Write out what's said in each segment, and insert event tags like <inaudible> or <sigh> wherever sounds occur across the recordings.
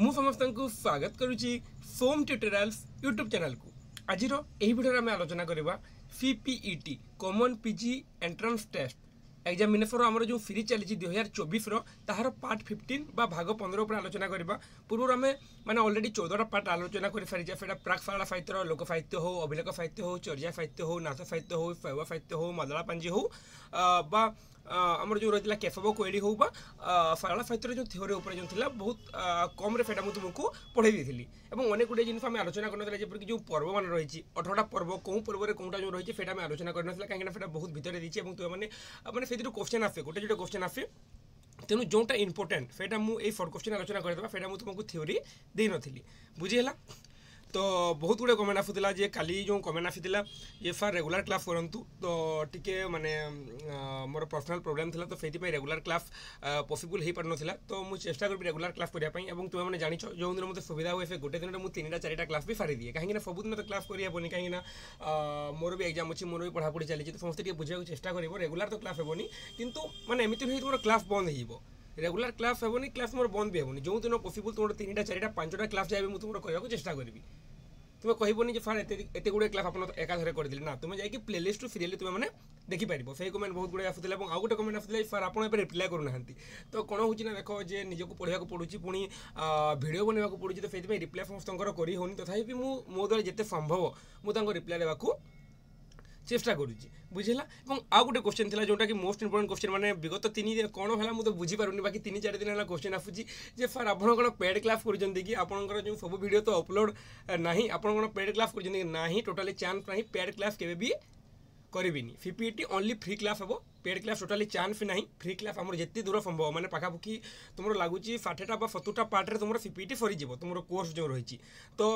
ମୁଁ ସମସ୍ତଙ୍କୁ ସ୍ୱାଗତ କରୁଛି ସୋମ୍ ଟ୍ୟୁଟୋରିଆଲ୍ସ ୟୁଟ୍ୟୁବ୍ ଚ୍ୟାନେଲ୍କୁ ଆଜିର ଏହି ଭିଡ଼ିଓରେ ଆମେ ଆଲୋଚନା କରିବା CPET common PG entrance test ଏକ୍ଜାମିନେସନ୍ର ଆମର ଯେଉଁ ସିରିଜ୍ ଚାଲିଛି ଦୁଇହଜାର ଚବିଶର ତାହାର ପାର୍ଟ ଫିଫ୍ଟିନ୍ ବା ଭାଗ ପନ୍ଦର ଉପରେ ଆଲୋଚନା କରିବା ପୂର୍ବରୁ ଆମେ ମାନେ ଅଲରେଡ଼ି ଚଉଦଟା ପାର୍ଟ ଆଲୋଚନା କରିସାରିଛେ ସେଇଟା ପ୍ରାକ୍ ଶାରଳା ସାହିତ୍ୟର ଲୋକ ସାହିତ୍ୟ ହେଉ ଅଭିଲେଖ ସାହିତ୍ୟ ହେଉ ଚର୍ଯ୍ୟା ସାହିତ୍ୟ ହେଉ ନାଚ ସାହିତ୍ୟ ହେଉ ଶୈବ ସାହିତ୍ୟ ହେଉ ମଦଳା ପାଞ୍ଜି ହେଉ ବା ଆମର ଯେଉଁ ରହିଥିଲା କେଫବ କୋଇଲି ହଉ ବା ଶାରଳା ସାହିତ୍ୟର ଯେଉଁ ଥିଓରି ଉପରେ ଯେଉଁ ଥିଲା ବହୁତ କମ୍ରେ ସେଇଟା ମୁଁ ତୁମକୁ ପଢ଼େଇ ଦେଇଥିଲି ଏବଂ ଅନେକ ଗୁଡ଼ିଏ ଜିନିଷ ଆମେ ଆଲୋଚନା କରିନଥିଲା ଯେପରିକି ଯେଉଁ ପର୍ବମାନ ରହିଛି ଅଠରଟା ପର୍ବ କେଉଁ ପର୍ବରେ କେଉଁଟା ଯେଉଁ ରହିଛି ସେଇଟା ଆମେ ଆଲୋଚନା କରିନଥିଲା କାହିଁକିନା ସେଇଟା ବହୁତ ଭିତରେ ଦେଇଛି ଏବଂ ତୁମେମାନେ ମାନେ ସେଥିରୁ କୋଶ୍ଚିନ୍ ଆସେ ଗୋଟେ ଯେଉଁଟା କୋଶ୍ଚିନ୍ ଆସେ ତେଣୁ ଯେଉଁଟା ଇମ୍ପୋର୍ଟାଣ୍ଟ ସେଇଟା ମୁଁ ଏଇ ଫର୍ କୋଶ୍ଚିନ୍ ଆଲୋଚନା କରିଦେବା ସେଇଟା ମୁଁ ତୁମକୁ ଥିଓରି ଦେଇନଥିଲି ବୁଝିହେଲା ତ ବହୁତ ଗୁଡ଼ିଏ କମେଣ୍ଟ ଆସୁଥିଲା ଯେ କାଲି ଯେଉଁ କମେଣ୍ଟ ଆସିଥିଲା ଯେ ସାର୍ ରେଗୁଲାର କ୍ଲାସ୍ କରନ୍ତୁ ତ ଟିକେ ମାନେ ମୋର ପର୍ସନାଲ୍ ପ୍ରୋବ୍ଲେମ୍ ଥିଲା ତ ସେଇଥିପାଇଁ ରେଗୁଲାର କ୍ଲାସ୍ ପସିବୁଲ୍ ହେଇପାରୁନଥିଲା ତ ମୁଁ ଚେଷ୍ଟା କରିବି ରେଗୁଲାର କ୍ଲାସ୍ କରିବା ପାଇଁ ଏବଂ ତୁମେମାନେ ଜାଣିଛ ଯେଉଁ ଦିନ ମୋତେ ସୁବିଧା ହୁଏ ସେ ଗୋଟେ ଦିନରେ ମୁଁ ତିନିଟା ଚାରିଟା କ୍ଲାସ୍ ବି ସାରିଦିଏ କାହିଁକିନା ସବୁଦିନ ତ କ୍ଲାସ୍ କରିହେବନି କାହିଁକିନା ମୋର ବି ଏକ୍ଜାମ୍ ଅଛି ମୋର ବି ପଢ଼ାପଢ଼ି ଚାଲିଛି ତ ସମସ୍ତେ ଟିକେ ବୁଝିବାକୁ ଚେଷ୍ଟା କରିବ ରେଗୁଲାର ତ କ୍ଲାସ୍ ହେବନି କିନ୍ତୁ ମାନେ ଏମିତି ନୁହେଁ ତୁମର କ୍ଲାସ୍ ବନ୍ଦ ହେଇଯିବ ରେଗୁଲାର କ୍ଲାସ୍ ହେବନି କ୍ଲାସ୍ ମୋର ବନ୍ଦ ବି ହେବନି ଯେଉଁଦିନ ପସିବୁଲ୍ ତୁମର ତିନିଟା ଚାରିଟା ପାଞ୍ଚଟା କ୍ଲାସ୍ ଯାଏ ମୁଁ ତୁମର କହିବାକୁ ଚେଷ୍ଟା କରିବି তুমি কহবনি যে ফাড় এতে এতে গুড়ে ক্লাস আপনার একাধারে করেদিলে না তুমি যাইকি প্লে লিস্ট ফ্রিলি তুমি মানে দেখিপারিব সেই কমেন্ট বহুত গুড়ে আসুলে এবং আউ গোটে কমেন্ট আসুলে ফার আপনার এবার রিপ্লাই করুনা তো কোণ হচ্ছে না দেখ যে নিজকে পড়া পড়ুছি পুঁ ভিডিও বনাইବାକୁ পড়ুছি তো সেইপাই রিপ্লাই সমস্ত করি হোনি তথাপি মু মো দ্বারা যেতে সম্ভব মু তাঙ্ক রিপ্লাই দেওয়া চেষ্টা করুছি বুঝিলা এবং আউ গোটে কোশ্চেন লা কি মোস্ট ইম্পর্টেন্ট কোশ্চেন মানে বিগত তিন দিন কোণ হল মু তো বুঝিপারুনি বাকি তিন চারি দিন হল কোশ্চেন আসুচি যে স্যার আপনার কোণ পেড ক্লাস করছেন কি আপনার যে সব ভিডিও তো অপলোড না আপনার কোণ পেড ক্লাস করছেন কি না টোটালি চান্স না পেড ক্লাস কেবে বি করবিনি ফিপিইটি অনলি ফ্রি ক্লাস হব পেড ক্লাস টোটালি চান্স না ফ্রি ক্লাস আমার যেতে দূর সম্ভব মানে পাখাপাখি তোমার লাগুচি ষাঠিটা বা সতুরটা পার্টরে তোমার ফিপিইটি সরিযোগ তোমার কোর্স যে রয়েছে তো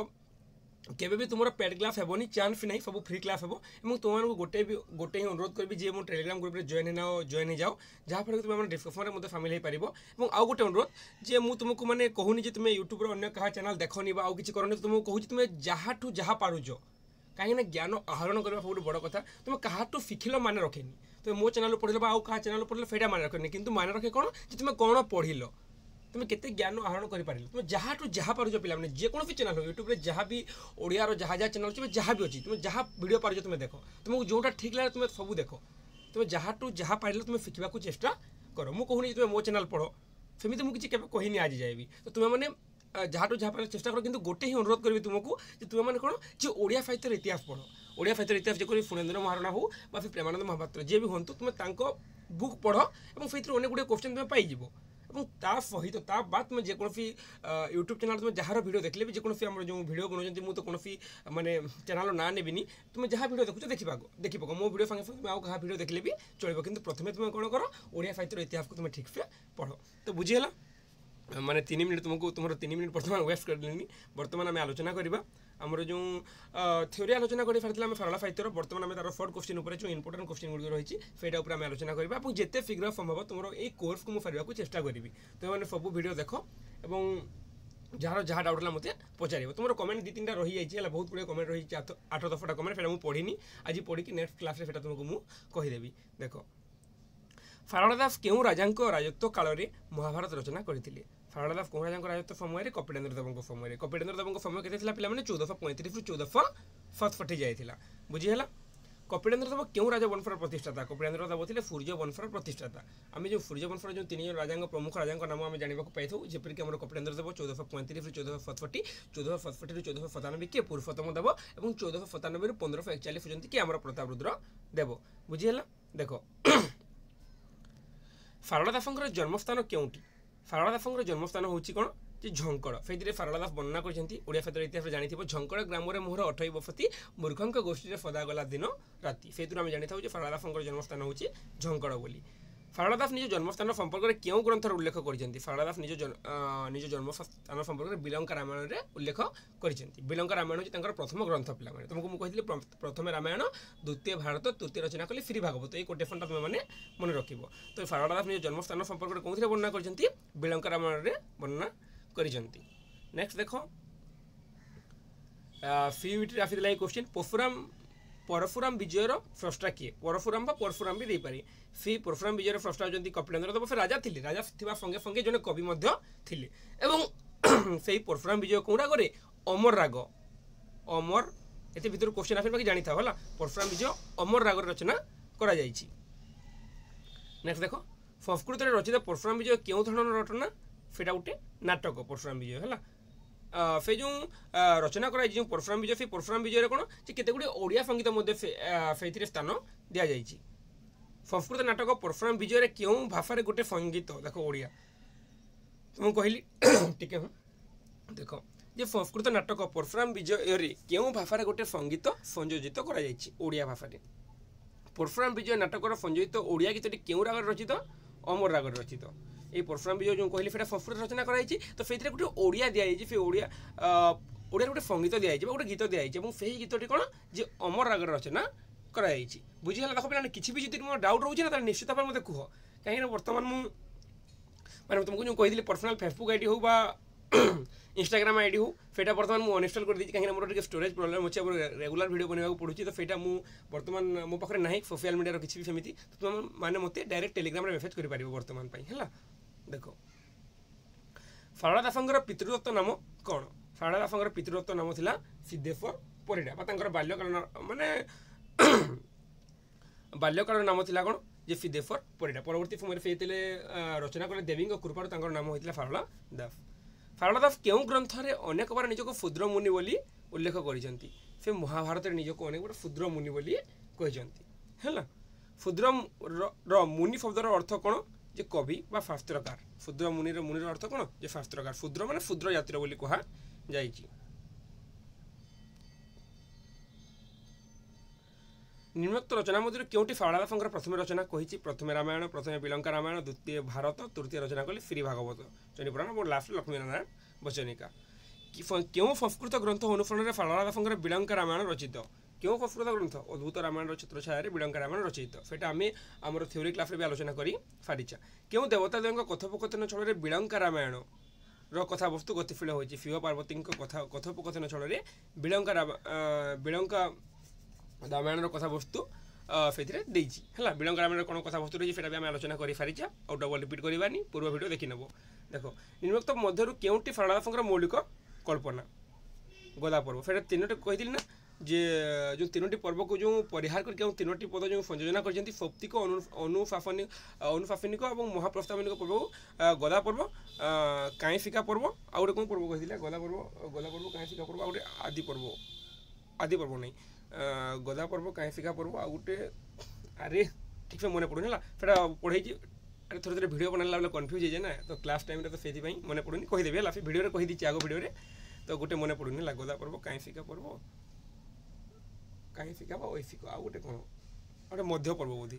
କେବେ ବି ତୁମର ପେଡ୍ କ୍ଲାସ୍ ହେବନି ଚାନ୍ସ ନାହିଁ ସବୁ ଫ୍ରି କ୍ଲାସ୍ ହେବ ଏବଂ ତୁମମାନଙ୍କୁ ଗୋଟେ ବି ଗୋଟେ ହିଁ ଅନୁରୋଧ କରିବି ଯେ ମୋ ଟେଲିଗ୍ରାମ ଗ୍ରୁପରେ ଜଏନ୍ ହେଇନାଅ ଜଏନ୍ ହେଇଯାଅ ଯାହାଫଳରେ ତୁମେ ଆମ ଡିସ୍କସନରେ ମଧ୍ୟ ସାମିଲ ହୋଇପାରିବ ଏବଂ ଆଉ ଗୋଟେ ଅନୁରୋଧ ଯେ ମୁଁ ତୁମକୁ ମାନେ କହୁନି ଯେ ତୁମେ ୟୁଟ୍ୟୁବର ଅନ୍ୟ କାହା ଚ୍ୟାନେଲ୍ ଦେଖନି ବା ଆଉ କିଛି କରନି ତୁମକୁ କହୁଛି ତୁମେ ଯାହାଠୁ ଯାହା ପାରୁଛ କାହିଁକିନା ଜ୍ଞାନ ଆହରଣ କରିବା ସବୁଠୁ ବଡ଼ କଥା ତୁମେ କାହାଠୁ ଶିଖିଲ ମାନେ ରଖେନି ତୁମେ ମୋ ଚ୍ୟାନେଲ୍ରୁ ପଢ଼ିଲ ବା ଆଉ କାହା ଚ୍ୟାନେଲ୍ରୁ ପଢ଼ିଲ ସେଇଟା ମାନେ ରଖେନି କିନ୍ତୁ ମାନେ ରଖେ କ'ଣ ଯେ ତୁମେ କ'ଣ ପଢ଼ିଲ তুমি কেতে জ্ঞান আহরণ করে পারিল তুমি যাহাঠু যাহা পারুছ পিলামানে যেকোনসি চ্যানেল হোক ইউট্যুবরে যাহা বি ওড়িয়ার যাহা যাহা চ্যানেল অছে যাহা বি অছি তুমি যাহা ভিডিও পারুছ তুমি দেখো তোমাকে যোটা ঠিক লাগে তুমি সবু দেখো তুমি যাহাঠু যাহা পারিল তুমি শিখিবাকু চেষ্টা কর মু কহুনি তুমি মো চ্যানেল পড়ো সেমিতি মু কিছু কেবে কহিনি আজ যাইবি তো তুমি মানে ଯାହାଠୁ ଯାହା ପାଇଁ ଚେଷ୍ଟା କର କିନ୍ତୁ ଗୋଟେ ହିଁ ଅନୁରୋଧ କରିବି ତୁମକୁ ଯେ ତୁମେମାନେ କ'ଣ ଯେ ଓଡ଼ିଆ ସାହିତ୍ୟର ଇତିହାସ ପଢ଼ ଓଡ଼ିଆ ସାହିତ୍ୟର ଇତିହାସ ଯେପରି ଫୁଣେନ୍ଦ୍ର ମହାରଣା ହେଉ ବା ପ୍ରେମାନନ୍ଦ ମହାପାତ୍ର ଯିଏ ବି ହୁଅନ୍ତୁ ତୁମେ ତାଙ୍କ ବୁକ୍ ପଢ଼ ଏବଂ ସେଥିରୁ ଅନେକ ଗୁଡ଼ିଏ କୋଶ୍ଚିନ୍ ତୁମେ ପାଇଯିବ এবং তা সহিত তা বাদ মানে যেকোনসি ইউট্যুব চ্যানেল তুমি যার ভিডিও দেখলে বি যেকোনসি আমার যে ভিডিও গণুচ্ছেন মু তো কোনসি মানে চ্যানেল না নেবিনি তুমি যা ভিডিও দেখুছ দেখিপা দেখিপ মো ভিডিও সাংে সাংে তুমি আউ কাহা ভিডিও দেখলে বি চলবে কিন্তু প্রথমে তুমি কোণ কর ওড়িয়া সাহিত্যর ইতিহাসকে তুমি ঠিকসে পড় তো বুঝিগেলা মানে তিন মিনিট তোমাকে তোমার তিন মিনিট বর্তমান ওয়েস্ট করলেনি বর্তমান আমি আলোচনা করা আমার যে থিওরি আলোচনা করে পারি আমি ফারলা ফাইতর বর্তমান আমি তার ফোর্থ কোশ্চিন উপরে যে ইম্পর্টাট কোশ্চিন গুড়ি রয়েছে সেইটা উপরে আমি আলোচনা করবা এবং যেতে শীঘ্র সম্ভব তোমার এই কোর্সকে মু ফারিবাকু চেষ্টা করিবি তুমি মানে সবু ভিডিও দেখ এবং ଯାହାର ଯାହା ଡାଉଟ୍ ହେଲା ମୋତେ ପଚାରିବ ତୁମର କମେଣ୍ଟ ଦୁଇ ତିନିଟା ରହିଯାଇଛି ହେଲା ବହୁତ ଗୁଡ଼ିଏ କମେଣ୍ଟ ରହିଛି ଆଠ ଦଶଟା କମେଣ୍ଟ ସେଇଟା ମୁଁ ପଢ଼ିନି ଆଜି ପଢ଼ିକି ନେକ୍ସଟ କ୍ଲାସ୍ରେ ସେଇଟା ତୁମକୁ ମୁଁ କହିଦେବି ଦେଖ ଫାରଳ ଦାସ କେଉଁ ରାଜାଙ୍କ ରାଜତ୍ୱ କାଳରେ ମହାଭାରତ ରଚନା କରିଥିଲେ ଫାରଳ ଦାସ କେଉଁ ରାଜାଙ୍କ ରାଜତ୍ୱ ସମୟରେ କପିଳେନ୍ଦ୍ର ଦେବଙ୍କ ସମୟରେ କପିଳେନ୍ଦ୍ର ଦେବଙ୍କ ସମୟ କେତେ ଥିଲା চৌদশ পঁয়ত্রিশ চৌদশ ଚଉଦଶହ যাই বুঝি হল কপিডেন্দ্র দেব কেউ রাজা বংশর প্রতিষ্ঠাতা কপিডেন্দ্র দেব লে সূর্য বংশর প্রতিষ্ঠাতা আমি যে সূর্য বংশর যে তিনজন রাজাঙ্ক প্রমুখ রাজাঙ্ক নাম আমি জাঁয়া পাই কি আমার কপিডেন্দ্র দেব চৌদশ পঁয়ত্রিশ চৌদশ সতষটি চৌদশ সতষটি চৌদশ সতানব্বই কি পুরুষোত্তম দেব এবং চৌদশ সতানব্বই পনেরশহ একচাশ পর্যন্ত কি আমার প্রতাপ রুদ্র দেব বুঝি হল দেখো ଶାରଳା ଦାସଙ୍କର ଜନ୍ମସ୍ଥାନ କେଉଁଠି ଶାରଳା ଦାସଙ୍କର ଜନ୍ମସ୍ଥାନ ହେଉଛି କ'ଣ ଯେ ଝଙ୍କଡ଼ ସେଇଥିରେ ଶାରଳା ଦାସ ବର୍ଣ୍ଣନା କରିଛନ୍ତି ଓଡ଼ିଆ ସାହିତ୍ୟ ଇତିହାସରେ ଜାଣିଥିବ ଝଙ୍କଡ଼ ଗ୍ରାମରେ ମୋହର ଅଠେଇ ବସତି ମୂର୍ଖଙ୍କ ଗୋଷ୍ଠୀରେ ସଦାଗଲା ଦିନ ରାତି ସେଇଥିରୁ ଆମେ ଜାଣିଥାଉ ଯେ ଶାରଳା ଦାସଙ୍କର ଜନ୍ମସ୍ଥାନ ହେଉଛି ଝଙ୍କଡ଼ ବୋଲି ଶାରଳା ଦାସ ନିଜ ଜନ୍ମସ୍ଥାନ ସମ୍ପର୍କରେ କେଉଁ ଗ୍ରନ୍ଥର ଉଲ୍ଲେଖ କରିଛନ୍ତି ଶାରଳା ଦାସ ନିଜ ନିଜ ଜନ୍ମସ୍ଥାନ ସମ୍ପର୍କରେ ବିଲଙ୍କା ରାମାୟଣରେ ଉଲ୍ଲେଖ କରିଛନ୍ତି ବିଲଙ୍କା ରାମାୟଣ ହେଉଛି ତାଙ୍କର ପ୍ରଥମ ଗ୍ରନ୍ଥ ପିଲାମାନେ ତୁମକୁ ମୁଁ କହିଥିଲି ପ୍ରଥମେ ରାମାୟଣ ଦ୍ୱିତୀୟ ଭାରତ ତୃତୀୟ ରଚନା କଲେ ଶ୍ରୀ ଭାଗବତ ଏଇ କୋଟେସନଟା ତୁମେମାନେ ମନେ ରଖିବ ତ ଶାରଳା ଦାସ ନିଜ ଜନ୍ମସ୍ଥାନ ସମ୍ପର୍କରେ କେଉଁଥିରେ ବର୍ଣ୍ଣନା କରିଛନ୍ତି ବିଲଙ୍କା ରାମାୟଣରେ ବର୍ଣ୍ଣନା କରିଛନ୍ତି ନେକ୍ସଟ ଦେଖ ସିୟୁଟିରେ ଆସିଥିଲା ଏଇ କୋଶ୍ଚିନ୍ ପୋଶୁରାମ ପରଶୁରାମ ବିଜୟର ସ୍ରଷ୍ଟା କିଏ ପରଶୁରାମ ବା ପରଶୁରାମ ବି ଦେଇପାରେ ସେଇ ପରଶୁରାମ ବିଜୟର ସ୍ରଷ୍ଟା ହେଉଛନ୍ତି କପିଳେନ୍ଦ୍ର ଦେବ ସେ ରାଜା ଥିଲେ ରାଜା ଥିବା ସଙ୍ଗେ ସଙ୍ଗେ ଜଣେ କବି ମଧ୍ୟ ଥିଲେ ଏବଂ ସେଇ ପରଶୁରାମ ବିଜୟ କେଉଁ ରାଗରେ ଅମର ରାଗ ଅମର ଏତେ ଭିତରୁ କୋଶ୍ଚିନ୍ ଆସିବା କି ଜାଣିଥାଉ ହେଲା ପରଶୁରାମ ବିଜୟ ଅମର ରାଗରେ ରଚନା କରାଯାଇଛି ନେକ୍ସଟ ଦେଖ ସଂସ୍କୃତରେ ରଚିତ ପରଶୁରାମ ବିଜୟ କେଉଁ ଧରଣର ରଚନା ସେଇଟା ଗୋଟେ ନାଟକ ପରଶୁରାମ ବିଜୟ ହେଲା ସେ ଯେଉଁ ରଚନା କରାଯାଇଛି ଯେଉଁ ପରଶୁରାମ ବିଜୟ ସେଇ ପରଶୁରାମ ବିଜୟରେ କ'ଣ ଯେ କେତେ ଗୁଡ଼ିଏ ଓଡ଼ିଆ ସଙ୍ଗୀତ ମଧ୍ୟ ସେଇଥିରେ ସ୍ଥାନ ଦିଆଯାଇଛି ସଂସ୍କୃତ ନାଟକ ପରଶୁରାମ ବିଜୟରେ କେଉଁ ଭାଷାରେ ଗୋଟେ ସଙ୍ଗୀତ ଦେଖ ଓଡ଼ିଆ ମୁଁ କହିଲି <coughs> ଟିକେ ହଁ ଦେଖ ଯେ ସଂସ୍କୃତ ନାଟକ ପରଶୁରାମ ବିଜୟରେ କେଉଁ ଭାଷାରେ ଗୋଟେ ସଙ୍ଗୀତ ସଂଯୋଜିତ କରାଯାଇଛି ଓଡ଼ିଆ ଭାଷାରେ ପରଶୁରାମ ବିଜୟ ନାଟକର ସଂଯୋଜିତ ଓଡ଼ିଆ ଗୀତଟି କେଉଁ ରାଗରେ ରଚିତ ଅମର ରାଗରେ ରଚିତ এই পরশুরাম বিজয় ଯେଉଁ କହିଲି ସେଇଟା ସଂସ୍କୃତ ରଚନା କରାଯାଇଛି ତ ସେଇଥିରେ ଗୋଟେ ଓଡ଼ିଆ ଦିଆଯାଇଛି ସେ ଓଡ଼ିଆ ଓଡ଼ିଆରେ ଗୋଟେ ସଙ୍ଗୀତ ଦିଆଯାଇଛି ବା ଗୋଟେ ଗୀତ ଦିଆଯାଇଛି ଏବଂ ସେହି ଗୀତଟି କ'ଣ ଯେ ଅମର ରାଗର ରଚନା କରାଯାଇଛି ବୁଝିହେଲା ଦେଖ ପିଲାମାନେ କିଛି ବି ଯଦି ମୋର ଡାଉଟ୍ ରହୁଛି ନା ତାହେଲେ ନିଶ୍ଚିତ ଭାବରେ ମୋତେ କୁହ କାହିଁକିନା ବର୍ତ୍ତମାନ ମୁଁ ମାନେ ତୁମକୁ ଯେଉଁ କହିଥିଲି ପର୍ସନାଲ୍ ଫେସବୁକ୍ ଆଇଡ଼ି ହେଉ ବା ইনস্টাগ্রাম আইডি হো সেটা বর্তমান মু অনইনস্টল করে দিয়েছি কিনা মোট টিকে স্টোরেজ প্রোবলেম হচ্ছে আমার রেগুলার ভিডিও বনাইবা পড়ুছি তো সেটা মু বর্তমান মো পাখে নাই সোশিয়াল মিডিয়ার কিছু বি সেমিতি তো তুমি মানে মতো ডাইরেক্ট টেলিগ্রামে মেসেজ করে পারিব বর্তমান পাই হলা ଦେଖ ଶାରଳା ଦାସଙ୍କର ପିତୃଦତ୍ତ ନାମ କ'ଣ ଶାରଳା ଦାସଙ୍କର ପିତୃଦତ୍ତ ନାମ ଥିଲା ସିଦ୍ଧେଶ୍ୱର ପରିଡ଼ା ବା ତାଙ୍କର ବାଲ୍ୟକାଳ ମାନେ ବାଲ୍ୟକାଳର ନାମ ଥିଲା କ'ଣ ଯେ ସିଦ୍ଧେଶ୍ୱର ପରିଡ଼ା ପରବର୍ତ୍ତୀ ସମୟରେ ସେ ଯେତେବେଳେ ରଚନା କଲେ ଦେବୀଙ୍କ କୃପାରୁ ତାଙ୍କର ନାମ ହୋଇଥିଲା ଶାରଳା ଦାସ ଶାରଳା ଦାସ କେଉଁ ଗ୍ରନ୍ଥରେ ଅନେକବାର ନିଜକୁ ଶୂଦ୍ରମୁନି ବୋଲି ଉଲ୍ଲେଖ କରିଛନ୍ତି ସେ ମହାଭାରତରେ ନିଜକୁ ଅନେକ ଗୋଟେ ଶୂଦ୍ରମୁନି ବୋଲି କହିଛନ୍ତି ହେଲା ଶୂଦ୍ରର ମୁନି ଶବ୍ଦର ଅର୍ଥ କ'ଣ যে কবি বা ফাস্ত্রকার ফুদ্র মুনির মুনির অর্থ কোন যে ফাস্ত্রকার ফুদ্র মানে ফুদ্র যাত্রী বলে কুহা যাইছি নিম্নোক্ত রচনা মধ্যে কেউটি ଶାରଳାଦାସଙ୍କର প্রথমে রচনা কহিছি প্রথমে রামায়ণ প্রথমে বিলঙ্কা রামায়ণ দ্বিতীয় ভারত তৃতীয় রচনা কলি শ্রী ভাগবত চণ্ডীপুরাণ এবং লাস্ট লক্ষ্মী নারায়ণ বচনিকা কেউ সংস্কৃত গ্রন্থ অনুসরণে ଶାରଳାଦାସଙ୍କର বিলঙ্কা রামায়ণ রচিত কেউ কফ্রুত গ্রন্থ অদ্ভুত রামায়ণর ছত্রছায়ারে বিড়ঙ্কা রামায়ণ রচিত সেটা আমি আমার থিওরি ক্লাসে বি আলোচনা করি ফারিচা কেউ দেবতাদ্বয়ঙ্ক কথোপকথন ছଳରେ বিড়ঙ্কা রামায়ণ ର କଥାବସ୍ତୁ ଗତିଶୀଳ ହୋଇଛି ଶିବ ପାର୍ବତୀଙ୍କ କଥା কথୋପକଥନ ଛଳରେ ବିଳଙ୍କା ବିଳଙ୍କା ରାମାୟଣର କଥାବସ୍ତୁ ସେଥିରେ ଦେଇଛି ହେଲା ବିଳଙ୍କା ରାମାୟଣର କ'ଣ କଥାବସ୍ତୁ ରହିଛି ସେଇଟା ବି ଆମେ ଆଲୋଚନା କରିସାରିଛେ ଆଉ ଡବଲ୍ ରିପିଟ୍ କରିବାନି ପୂର୍ବ ଭିଡ଼ିଓ ଦେଖିନେବ ଦେଖ ନିର୍ମକ୍ତ ମଧ୍ୟରୁ କେଉଁଟି ଶାରଳା ଦାସଙ୍କର ମୌଳିକ କଳ୍ପନା ଗଲା ପର୍ବ ସେଇଟା ତିନୋଟି କହିଥିଲି ନା যে ଯେଉଁ ତିନୋଟି ପର୍ବକୁ ଯେଉଁ ପରିହାର କରିକି ଆଉ ତିନୋଟି ପଦ ଯେଉଁ ସଂଯୋଜନା କରିଛନ୍ତି ସପ୍ତିକ ଅନୁଶାସନି ଅନୁଶାସନିକ ଏବଂ ମହାପ୍ରସ୍ତାବନିକ ପର୍ବକୁ ଗଦା ପର୍ବ କାଇଁ ଶିକା ପର୍ବ ଆଉ ଗୋଟେ କ'ଣ ପର୍ବ କହିଥିଲେ ଗଦା ପର୍ବ ଗଦା ପର୍ବ କାଇଁ ଶିକା ପର୍ବ ଆଉ ଗୋଟେ ଆଦି ପର୍ବ ଆଦି ପର୍ବ ନାହିଁ ଗଦା ପର୍ବ କାହିଁ ଶିକା ପର୍ବ ଆଉ ଗୋଟେ ଆରେ ଠିକ୍ ସେ ମନେ ପଡ଼ୁନି ହେଲା ସେଇଟା ପଢ଼େଇଛି ଆରେ ଥରେ ଥରେ ଭିଡ଼ିଓ ବନାଇଲା ବେଳେ କନଫ୍ୟୁଜ୍ ହେଇଯାଏ ନା ତ କ୍ଲାସ୍ ଟାଇମ୍ରେ ତ ସେଥିପାଇଁ ମନେ ପଡ଼ୁନି କହିଦେବି ହେଲା ସେ ଭିଡ଼ିଓରେ କହିଦେଇଛି ଆଗ ଭିଡ଼ିଓରେ ତ ଗୋଟେ ମନେ ପଡ଼ୁନି ହେଲା ଗଦା ପର୍ବ କାହିଁ ଶିକା ପର୍ବ କାହିଁ କାହିଁଫିକା ବା ଐଶିକ ଆଉ ଗୋଟେ କ'ଣ ଗୋଟେ ମଧ୍ୟ ପର୍ବ ବୋଧେ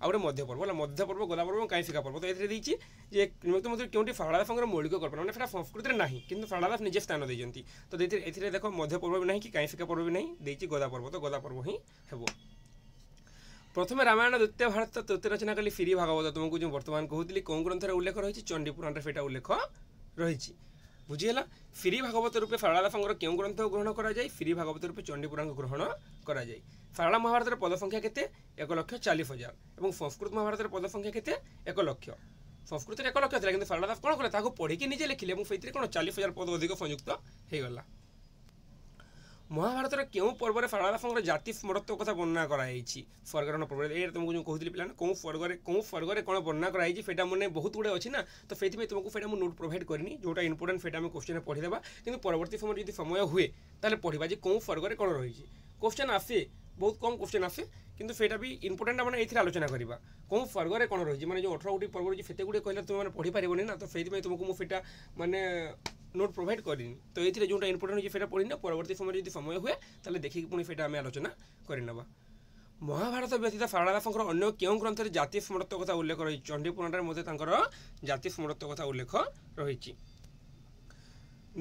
ଆଉ ଗୋଟେ ମଧ୍ୟ ପର୍ବ ହେଲା ମଧ୍ୟ ପର୍ବ ଗୋଲା ପର୍ବ କାହିଁ ଶିଖା ପର୍ବ ତ ଏଥିରେ ଦେଇଛି ଯେ ନିମକ୍ତ ମଧ୍ୟରେ କେଉଁଠି ଫାଳାଦାସଙ୍କର ମୌଳିକ କଳ୍ପନା ମାନେ ସେଇଟା ସଂସ୍କୃତିରେ ନାହିଁ କିନ୍ତୁ ଫାଳାଦାସ ନିଜେ ସ୍ଥାନ ଦେଇଛନ୍ତି ତ ଏଥିରେ ଏଥିରେ ଦେଖ ମଧ୍ୟ ପର୍ବ ବି ନାହିଁ କି କାହିଁ ଫିକା ପର୍ବ ବି ନାହିଁ ଦେଇଛି ଗଦା ପର୍ବ ତ ଗଦା ପର୍ବ ହିଁ ହେବ ପ୍ରଥମେ ରାମାୟଣ ଦ୍ୱିତୀୟ ଭାରତ ତୃତୀୟ ରଚନା କଲି ଫିରି ଭାଗବତ ତୁମକୁ ଯେଉଁ ବର୍ତ୍ତମାନ କହୁଥିଲି କେଉଁ ଗ୍ରନ୍ଥରେ ଉଲ୍ଲେଖ ରହିଛି ଚଣ୍ଡୀ ସେଇଟା ଉଲ୍ଲେଖ ରହିଛି ବୁଝିହେଲା ଫ୍ରି ଭାଗବତ ରୂପେ ଫାରଳାଲାଫଙ୍କର କେଉଁ ଗ୍ରନ୍ଥ ଗ୍ରହଣ କରାଯାଏ ଫ୍ରି ଭାଗବତ ରୂପେ ଚଣ୍ଡୀପୁରାଙ୍କ ଗ୍ରହଣ କରାଯାଏ ଫାରଳା ମହାଭାରତର ପଦ ସଂଖ୍ୟା କେତେ ଏକ ଲକ୍ଷ ଚାଳିଶ ହଜାର ଏବଂ ସଂସ୍କୃତ ମହାଭାରତର ପଦ ସଂଖ୍ୟା କେତେ ଏକ ଲକ୍ଷ ସଂସ୍କୃତରେ ଏକ ଲକ୍ଷ ଥିଲା କିନ୍ତୁ ଫାରଳା ଦାସ କ'ଣ କଲେ ତାହାକୁ ପଢ଼ିକି ନିଜେ ଲେଖିଲେ ଏବଂ ସେଇଥିରେ କ'ଣ ଚାଳିଶ ହଜାର ପଦ ଅଧିକ ସଂଯୁକ୍ତ ହୋଇଗଲା ମହାଭାରତର କେଉଁ ପର୍ବରେ ফারালাফঙ্কর জাতি স্মরত্ব কথা বর্ণনা করা হয়েছি স্বর্গরণ পর্বরে এটা তোমাকে যে কହୁଥିଲି ପିଲାମାନେ କେଉଁ ସ୍ୱର୍ଗରେ କେଉଁ ସ୍ୱର୍ଗରେ କ'ଣ ବର୍ଣ୍ଣନା କରାଯାଇଛି ସେଇଟା ମାନେ ବହୁତ ଗୁଡ଼ାଏ ଅଛି ନା ତ ସେଥିପାଇଁ ତୁମକୁ ସେଇଟା ମୁଁ ନୋଟ୍ ପ୍ରୋଭାଇଡ଼ କରିନି ଯେଉଁଟା ଇମ୍ପୋର୍ଟାଣ୍ଟ ସେଇଟା ଆମେ କୋଶ୍ଚିନ୍ ପଢ଼ିଦେବା କିନ୍ତୁ ପରବର୍ତ୍ତୀ ସମୟରେ ଯଦି ସମୟ ହୁଏ ତାହେଲେ ପଢ଼ିବା ଯେ କେଉଁ ସ୍ୱର୍ଗରେ କ'ଣ ରହିଛି কোশ্চেন আসে ଆସେ কম কোশ্চেন আসে কিন্তু সেটা বি ইম্পর্টেন্ট আমরা ଆମେ আলোচনা করা কম କେଉଁ কোণ রয়েছে মানে যে অঠর ଅଠର পর্ব রয়েছে ରହିଛି গুড়ি ଗୁଡ଼ିଏ তুমি মানে পড়ি ନା না তো ତୁମକୁ তোমাকে মানে ସେଇଟା মানে নোট প্রোভাইড করি তো এই যেটা ইম্পর্টেন্ট হয়েছে সেটা পড়ি না পরবর্তী সময় যদি সময় হুয়ে তাহলে দেখি পুঁজি সেটা আমি আলোচনা করে নেবা মহাভারত ব্যতীত সারদা সারদাদাসঙ্কর অন্য কেউ গ্রন্থের জাতীয় স্মরত্ব কথা উল্লেখ রয়েছে চণ্ডীপুরাণের মধ্যে তাঁর জাতীয় স্মরত্ব কথা উল্লেখ রয়েছে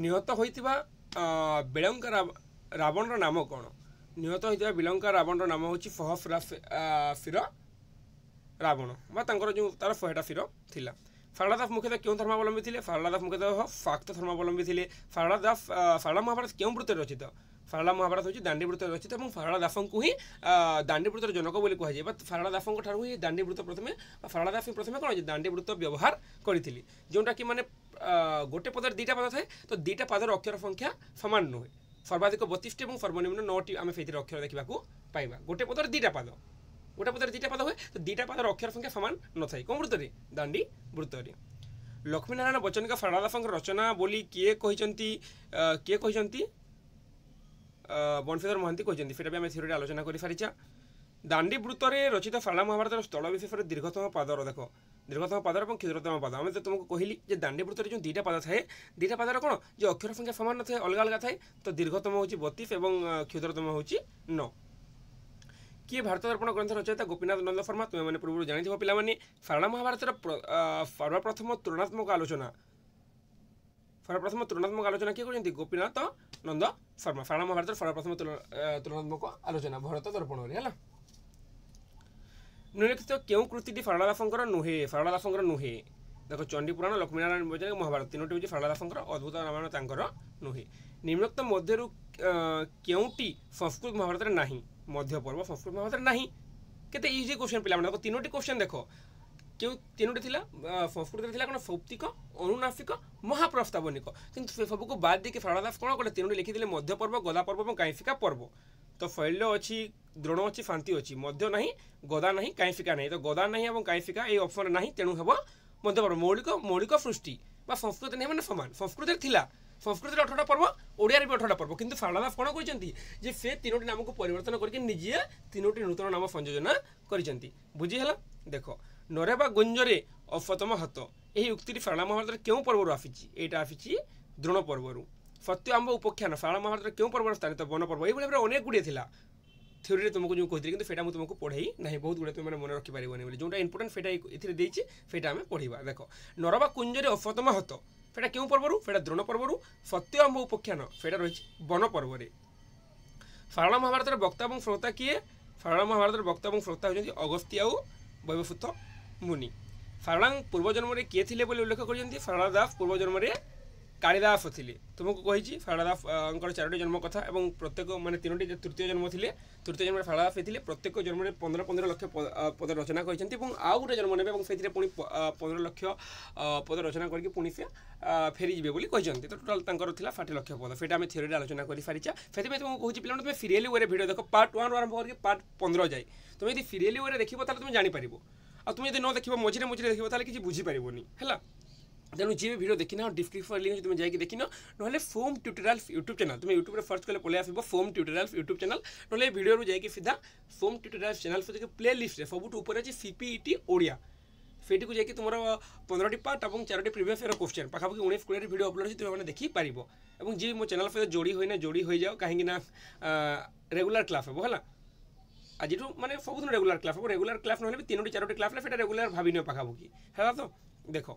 নিহত হয়ে বেড়ঙ্কা রাবণর নাম কোণ ନିହତ ହୋଇଥିବା ବିଲଙ୍କା ରାବଣର ନାମ ହେଉଛି ଫହଫିରା ଫିର ରାବଣ ବା ତାଙ୍କର ଯେଉଁ ତା'ର ଫହେଟା ଫିର ଥିଲା ফারলাদাফ মুখ্যতঃ কেউ ধর্মাবলম্বী লে ফারলাদাফ মুখ্যতঃ ফাক্ত ধর্মাবলম্বী লে ফারলাদাফ ফারলা মহাভারত কেউ বৃত্তে রচিত ফারলা মহাভারত হচ্ছে দাণ্ডি বৃত্তে রচিত এবং ফারলাদাফঙ্কু হি দাণ্ডি বৃত্তর জনক বলে কুহযায় বা ফারলাদাফঙ্ক ঠারু হি দাণ্ডি বৃত্ত প্রথমে ফারলাদাফ প্রথমে কোণ হচ্ছে দাণ্ডি বৃত্ত ব্যবহার করে যেটা কি মানে গোটে পদর দুইটা পাদ থাকে তো দুইটা পাদর অক্ষর সংখ্যা সমান নুহে ସର୍ବାଧିକ ବତିଶଟି ଏବଂ ସର୍ବନିମ୍ନ ନଅଟି ଆମେ ସେଇଥିରେ ଅକ୍ଷର ଦେଖିବାକୁ ପାଇବା ଗୋଟେ ପଦରେ ଦୁଇଟା ପାଦ ଗୋଟେ ପଦରେ ଦୁଇଟା ପାଦ ହୁଏ ତ ଦୁଇଟା ପାଦର ଅକ୍ଷର ସଂଖ୍ୟା ସମାନ ନଥାଏ କେଉଁ ବୃତ୍ତରେ ଦାଣ୍ଡି ବୃତ୍ତରେ ଲକ୍ଷ୍ମୀନାରାୟଣ ବଚନିକ ଶାରଳାଦାସଙ୍କ ରଚନା ବୋଲି କିଏ କହିଛନ୍ତି କିଏ କହିଛନ୍ତି ବନଶୀଧର ମହାନ୍ତି କହିଛନ୍ତି ସେଇଟା ବି ଆମେ ଥିଓରେ ଆଲୋଚନା କରିସାରିଛା ଦାଣ୍ଡି ବୃତ୍ତରେ ରଚିତ ଶାରଳା ମହାଭାରତର ସ୍ଥଳ ବିଶେଷରେ ଦୀର୍ଘତମ ପାଦର ଦେଖ ଦୀର୍ଘତମ ପାଦର ଏବଂ କ୍ଷୁଦ୍ରତମ ପାଦ ଆମେ ତ ତୁମକୁ କହିଲି ଯେ ଦାଣ୍ଡି ବୃତ୍ତରେ ଯେଉଁ ଦୁଇଟା ପାଦ ଥାଏ ଦୁଇଟା ପାଦର କ'ଣ ଯେ ଅକ୍ଷର ସଂଖ୍ୟା ସମାନ ନଥାଏ ଅଲଗା ଅଲଗା ଥାଏ ତ ଦୀର୍ଘତମ ହେଉଛି ବତିଶ ଏବଂ କ୍ଷୁଦ୍ରତମ ହେଉଛି ନଅ କିଏ ଭାରତ ଦର୍ପଣ ଗ୍ରନ୍ଥ ରଚୟିତା ଗୋପୀନାଥ ନନ୍ଦ ଶର୍ମା ତୁମେମାନେ ପୂର୍ବରୁ ଜାଣିଥିବ ପିଲାମାନେ ସାରଳା ମହାଭାରତର ସର୍ବପ୍ରଥମ ତୁଳନାତ୍ମକ ଆଲୋଚନା ସର୍ବପ୍ରଥମ ତୁଳନାତ୍ମକ ଆଲୋଚନା କିଏ କରିଛନ୍ତି ଗୋପୀନାଥ ନନ୍ଦ ଶର୍ମା ସାରଳା ମହାଭାରତର ସର୍ବପ୍ରଥମ ତୁଳନାତ୍ମକ ଆଲୋଚନା ଭାରତ ଦର୍ପଣରେ ହେଲା ନିମ୍ନଲିଖିତ କେଉଁ କୃତିଟି ଶାରଳା ଦାସଙ୍କର ନୁହେଁ ଶାରଳା ଦାସଙ୍କର ନୁହେଁ ଦେଖ ଚଣ୍ଡୀପୁରାଣ ଲକ୍ଷ୍ମୀନାରାୟଣ ବୈଜୟନ୍ତ ମହାଭାରତ ତିନୋଟି ହେଉଛି ଶାରଳା ଦାସଙ୍କର ଅଦ୍ଭୁତ ରାମାୟଣ ତାଙ୍କର ନୁହେଁ ନିମ୍ନୋକ୍ତ ମଧ୍ୟରୁ କେଉଁଟି ସଂସ୍କୃତ ମହାଭାରତରେ ନାହିଁ ମଧ୍ୟ ପର୍ବ ସଂସ୍କୃତ ମହାଭାରତରେ ନାହିଁ କେତେ ଇଜି କୋଶ୍ଚିନ୍ ପିଲାମାନେ ଦେଖ ତିନୋଟି କୋଶ୍ଚିନ୍ ଦେଖ কেউ তিনোটি লা সংস্কৃতিতে লা কোণ সৌপ্তিক অনুনাসিক মহাপ্রস্তাবনিক কিন্তু সে সবুকু বাদ দিয়ে সারদা দাস কোণ কলে তিনোটি লিখিলে মধ্যপর্ব গদা ପର୍ବ ଏବଂ কাইফিকা ପର୍ବ ତ শৈল্য ଅଛି দ্রোণ ଅଛି ফাঁতি ଅଛି ମଧ୍ୟ ନାହିଁ ଗଦା ନାହିଁ କାହିଁ ଫିକା তো গদা ଗଦା এবং ଏବଂ କାହିଁ ଫିକା ଏଇ ଅପସନ୍ ନାହିଁ ତେଣୁ ହେବ মৌলিক ପର୍ବ ମୌଳିକ বা সংস্কৃতি নিয়ে মানে সমান সংস্কৃতির লা সংস্কৃতির অঠটা পর্ব ওড়িয়ার বি অঠটা পর্ব কিন্তু ফারলাদাস কোণ করেছেন যে সে তিনোটি নামক পরিবর্তন করি নিজে তিনোটি নূতন নাম সংযোজনা করেছেন বুঝি হল দেখ নরে বা গুঞ্জরে অফতম হত এই উক্তিটি ফাড়া মহাভারতের কেউ পর্ব আসিছি এইটা আসিছি দ্রোণ পর্বর সত্য আম্ব উপখ্যান ফাড়া মহাভারতের কেউ পর্ব স্থানিত বন পর্ব এইভাবে অনেক গুড়িয়ে লা থিওরি তোমাকে যে কহিলি কিন্তু সেটা মু তোমাকে পড়াই না বহু গুড়ে তুমি মনে রখিপারবনি বলে যেটা ইম্পর্টেন্ট সেটা এতে দিয়েছি সেটা আমি পড়া দেখ নর বা কুঞ্জরে অফতম হত সেটা কেউ পর্বর সেটা দ্রোণ পর্বর সত্য অম্ব উপখ্যান সেটা রয়েছে বন পর্বরে ফারণ মহাভারতের বক্তা এবং শ্রোতা কিয়ে ফারণ মহাভারতের বক্তা এবং শ্রোতা হচ্ছেন অগস্তি আউ বৈবসূত মুনি ফারণ পূর্ব জন্মরে কিয়ে লে বলে উল্লেখ করছেন ফারণ দাস পূর্ব କାଳିଦାସ ଥିଲେ ତୁମକୁ କହିଛି ଫାଳଦାସଙ୍କର ଚାରୋଟି ଜନ୍ମ କଥା ଏବଂ ପ୍ରତ୍ୟେକ ମାନେ ତିନୋଟି ତୃତୀୟ ଜନ୍ମ ଥିଲେ ତୃତୀୟ ଜନ୍ମରେ ଫାଳଦାସ ହେଇଥିଲେ ପ୍ରତ୍ୟେକ ଜନ୍ମରେ ପନ୍ଦର ପନ୍ଦର ଲକ୍ଷ ପଦ ରଚନା କରିଛନ୍ତି ଏବଂ ଆଉ ଗୋଟେ ଜନ୍ମ ନେବେ ଏବଂ ସେଥିରେ ପୁଣି ପନ୍ଦର ଲକ୍ଷ ପଦ ରଚନା କରିକି ପୁଣି ସେ ଫେରିଯିବେ ବୋଲି କହିଛନ୍ତି ତ ଟୋଟାଲ୍ ତାଙ୍କର ଥିଲା ଷାଠିଏ ଲକ୍ଷ ପଦ ସେଇଟା ଆମେ ଥିଓରିରେ ଆଲୋଚନା କରିପାରିଛା ସେଥିପାଇଁ ତୁମକୁ କହୁଛି ପିଲାମାନେ ତୁମେ ସିରିଏଲି ୱେରେ ଭିଡ଼ିଓ ଦେଖ ପାର୍ଟ ୱାନ୍ରୁ ଆରମ୍ଭ କରିକି ପାର୍ଟ ପନ୍ଦର ଯାଏ ତୁମେ ଯଦି ସିରିଏଲି ୱେରେ ଦେଖିବ ତାହେଲେ ତୁମେ ଜାଣିପାରିବ ଆଉ ତୁମେ ଯଦି ନ ଦେଖିବ ମଝିରେ ମଝିରେ ଦେଖିବ ତାହେଲେ କିଛି ବୁଝିପାରିବନି ହେଲା ତେଣୁ ଯିଏ ବି ଭିଡ଼ିଓ ଦେଖିନାଅ ଡିସ୍କ୍ରିପ୍ସନ୍ ଲିଙ୍କ୍ ତୁମେ ଯାଇକି ଦେଖିନ ନହେଲେ ଫୋମ୍ ଟ୍ୟୁଟୋରିଆଲ୍ ୟୁଟ୍ୟୁବ୍ ଚ୍ୟାନେଲ୍ ତୁମେ ୟୁଟ୍ୟୁବ୍ରେ ସର୍ଚ୍ଚ କଲେ ପଳେଇ ଆସିବ ଫୋମ୍ ଟ୍ୟୁଟୋରିଆଲ୍ ୟୁଟ୍ୟୁବ୍ ଚ୍ୟାନେଲ୍ ନହେଲେ ଏ ଭିଡ଼ିଓରୁ ଯାଇକି ସିଧା ଫୋମ୍ ଟ୍ୟୁଟୋରିଆଲ୍ ଚ୍ୟାନେଲ୍ ସହିତ ପ୍ଲେ ଲିଷ୍ଟରେ ସବୁଠୁ ଉପରେ ଅଛି ସିପିଇଟି ଓଡ଼ିଆ ସେଇଠିକୁ ଯାଇକି ତୁମର ପନ୍ଦରଟି ପାର୍ଟ ଏବଂ ଚାରୋଟି ପ୍ରିଭିୟସ୍ ଇୟର୍ କୋଶ୍ଚେନ୍ ପାଖାପାଖି ଉଣେଇଶ କୋଡ଼ିଏଟି ଭିଡ଼ିଓ ଅପଲୋଡ଼ ଅଛି ତୁମେମାନେ ଦେଖିପାରିବ ଏବଂ ଯିଏ ମୋ ଚ୍ୟାନେଲ୍ ସହିତ ଯୋଡ଼ି ହୋଇନା ଯୋଡ଼ି ହୋଇଯାଅ କାହିଁକିନା ନା ରେଗୁଲାର କ୍ଲାସ୍ ହେବ ହେଲା ଆଜିଠୁ ମାନେ ସବୁଦିନ ରେଗୁଲାର କ୍ଲାସ୍ ହେବ ରେଗୁଲାର କ୍ଲାସ୍ ନହେଲେ ବି ତିନୋଟି ଚାରୋଟି କ୍ଲାସ୍ ହେଲେ ସେଇଟା ରେଗୁଲାର ଭାବିନିଅ ପାଖାପାଖି ହେଲା ତ ଦେଖ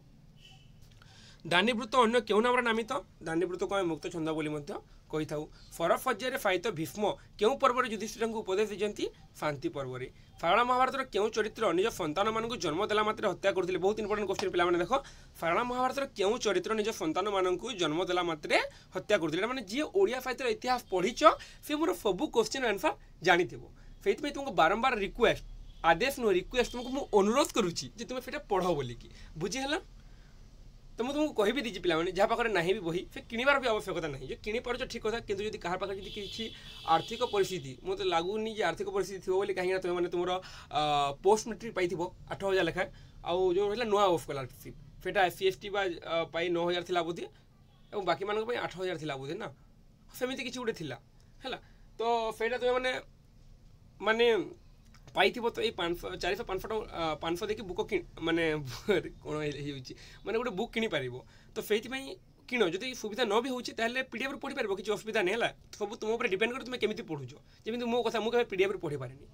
ଦାନିବୃତ ଅନ୍ୟ କେଉଁ ନାମରେ ନାମିତ ଦାନିବୃତକୁ ଆମେ ମୁକ୍ତ ଛନ୍ଦ ବୋଲି ମଧ୍ୟ କହିଥାଉ ଫରଫ ପର୍ଯ୍ୟାୟରେ ଫାଇତ ଭୀଷ୍ମ କେଉଁ ପର୍ବରେ ଯୁଧିଷ୍ଠିରଙ୍କୁ ଉପଦେଶ ଦେଇଛନ୍ତି ଫାନ୍ତି ପର୍ବରେ ଫାରଣା ମହାଭାରତର କେଉଁ ଚରିତ୍ର ନିଜ ସନ୍ତାନମାନଙ୍କୁ ଜନ୍ମ ଦେଲା ମାତ୍ରେ ହତ୍ୟା କରୁଥିଲେ ବହୁତ ଇମ୍ପୋର୍ଟାଣ୍ଟ କୋଶ୍ଚିନ୍ ପିଲାମାନେ ଦେଖ ଫାରଣା ମହାଭାରତର କେଉଁ ଚରିତ୍ର ନିଜ ସନ୍ତାନମାନଙ୍କୁ ଜନ୍ମ ଦେଲା ମାତ୍ରେ ହତ୍ୟା କରୁଥିଲେ ମାନେ ଯିଏ ଓଡ଼ିଆ ଫାଇତର ଇତିହାସ ପଢ଼ିଛ ସେ ମୋର ସବୁ କୋଶ୍ଚିନ୍ ଆନ୍ସର୍ ଜାଣିଥିବ ସେଇଥିପାଇଁ ତୁମକୁ ବାରମ୍ବାର ରିକ୍ୱେଷ୍ଟ ଆଦେଶ ନୁହେଁ ରିକ୍ୱେଷ୍ଟ ତୁମକୁ ମୁଁ ଅନୁରୋଧ କରୁଛି ଯେ ତୁମେ ସେଇଟା ପଢ଼ ବୋଲିକି ବୁଝିହେଲା ତ ମୁଁ ତୁମକୁ କହିବି ଦେଇଛି ପିଲାମାନେ ଯାହା ପାଖରେ ନାହିଁ ବି ବହି ସେ କିଣିବାର ବି ଆବଶ୍ୟକତା ନାହିଁ ଯେ କିଣିପାରୁଛ ଠିକ୍ କଥା କିନ୍ତୁ ଯଦି କାହା ପାଖରେ ଯଦି କିଛି ଆର୍ଥିକ ପରିସ୍ଥିତି ମୋତେ ଲାଗୁନି ଯେ ଆର୍ଥିକ ପରିସ୍ଥିତି ଥିବ ବୋଲି କାହିଁକିନା ତୁମେମାନେ ତୁମର ପୋଷ୍ଟ ମେଟ୍ରିକ୍ ପାଇଥିବ ଆଠ ହଜାର ଲେଖାଏଁ ଆଉ ଯେଉଁ ରହିଲା ନୂଆ ସ୍କଲାରସିପ୍ ସେଇଟା ଏସ୍ ସି ଏସ୍ ଟି ବା ପାଇଁ ନଅ ହଜାର ଥିଲା ବୋଧେ ଏବଂ ବାକିମାନଙ୍କ ପାଇଁ ଆଠ ହଜାର ଥିଲା ବୋଧେ ନା ସେମିତି କିଛି ଗୋଟେ ଥିଲା ହେଲା ତ ସେଇଟା ତୁମେମାନେ ମାନେ ପାଇଥିବ ତ ଏଇ ଚାରିଶହ ପାଞ୍ଚଶହ ଟଙ୍କା ପାଞ୍ଚଶହ ଦେଇକି ବୁକ ମାନେ କ'ଣ ହେଇଯାଉଛି ମାନେ ଗୋଟେ ବୁକ୍ କିଣିପାରିବ ତ ସେଇଥିପାଇଁ କିଣ ଯଦି ସୁବିଧା ନ ବି ହେଉଛି ତାହେଲେ ପିଡ଼ିଏଫ୍ରୁ ପଢ଼ିପାରିବ କିଛି ଅସୁବିଧା ନାହିଁ ହେଲା ସବୁ ତୁମ ଉପରେ ଡିପେଣ୍ଡ କରି ତୁମେ କେମିତି ପଢ଼ୁଛ ଯେମିତି ମୋ କଥା ମୁଁ କେବେ ପିଡ଼ିଏଫ୍ରୁ ପଢ଼ିପାରେନି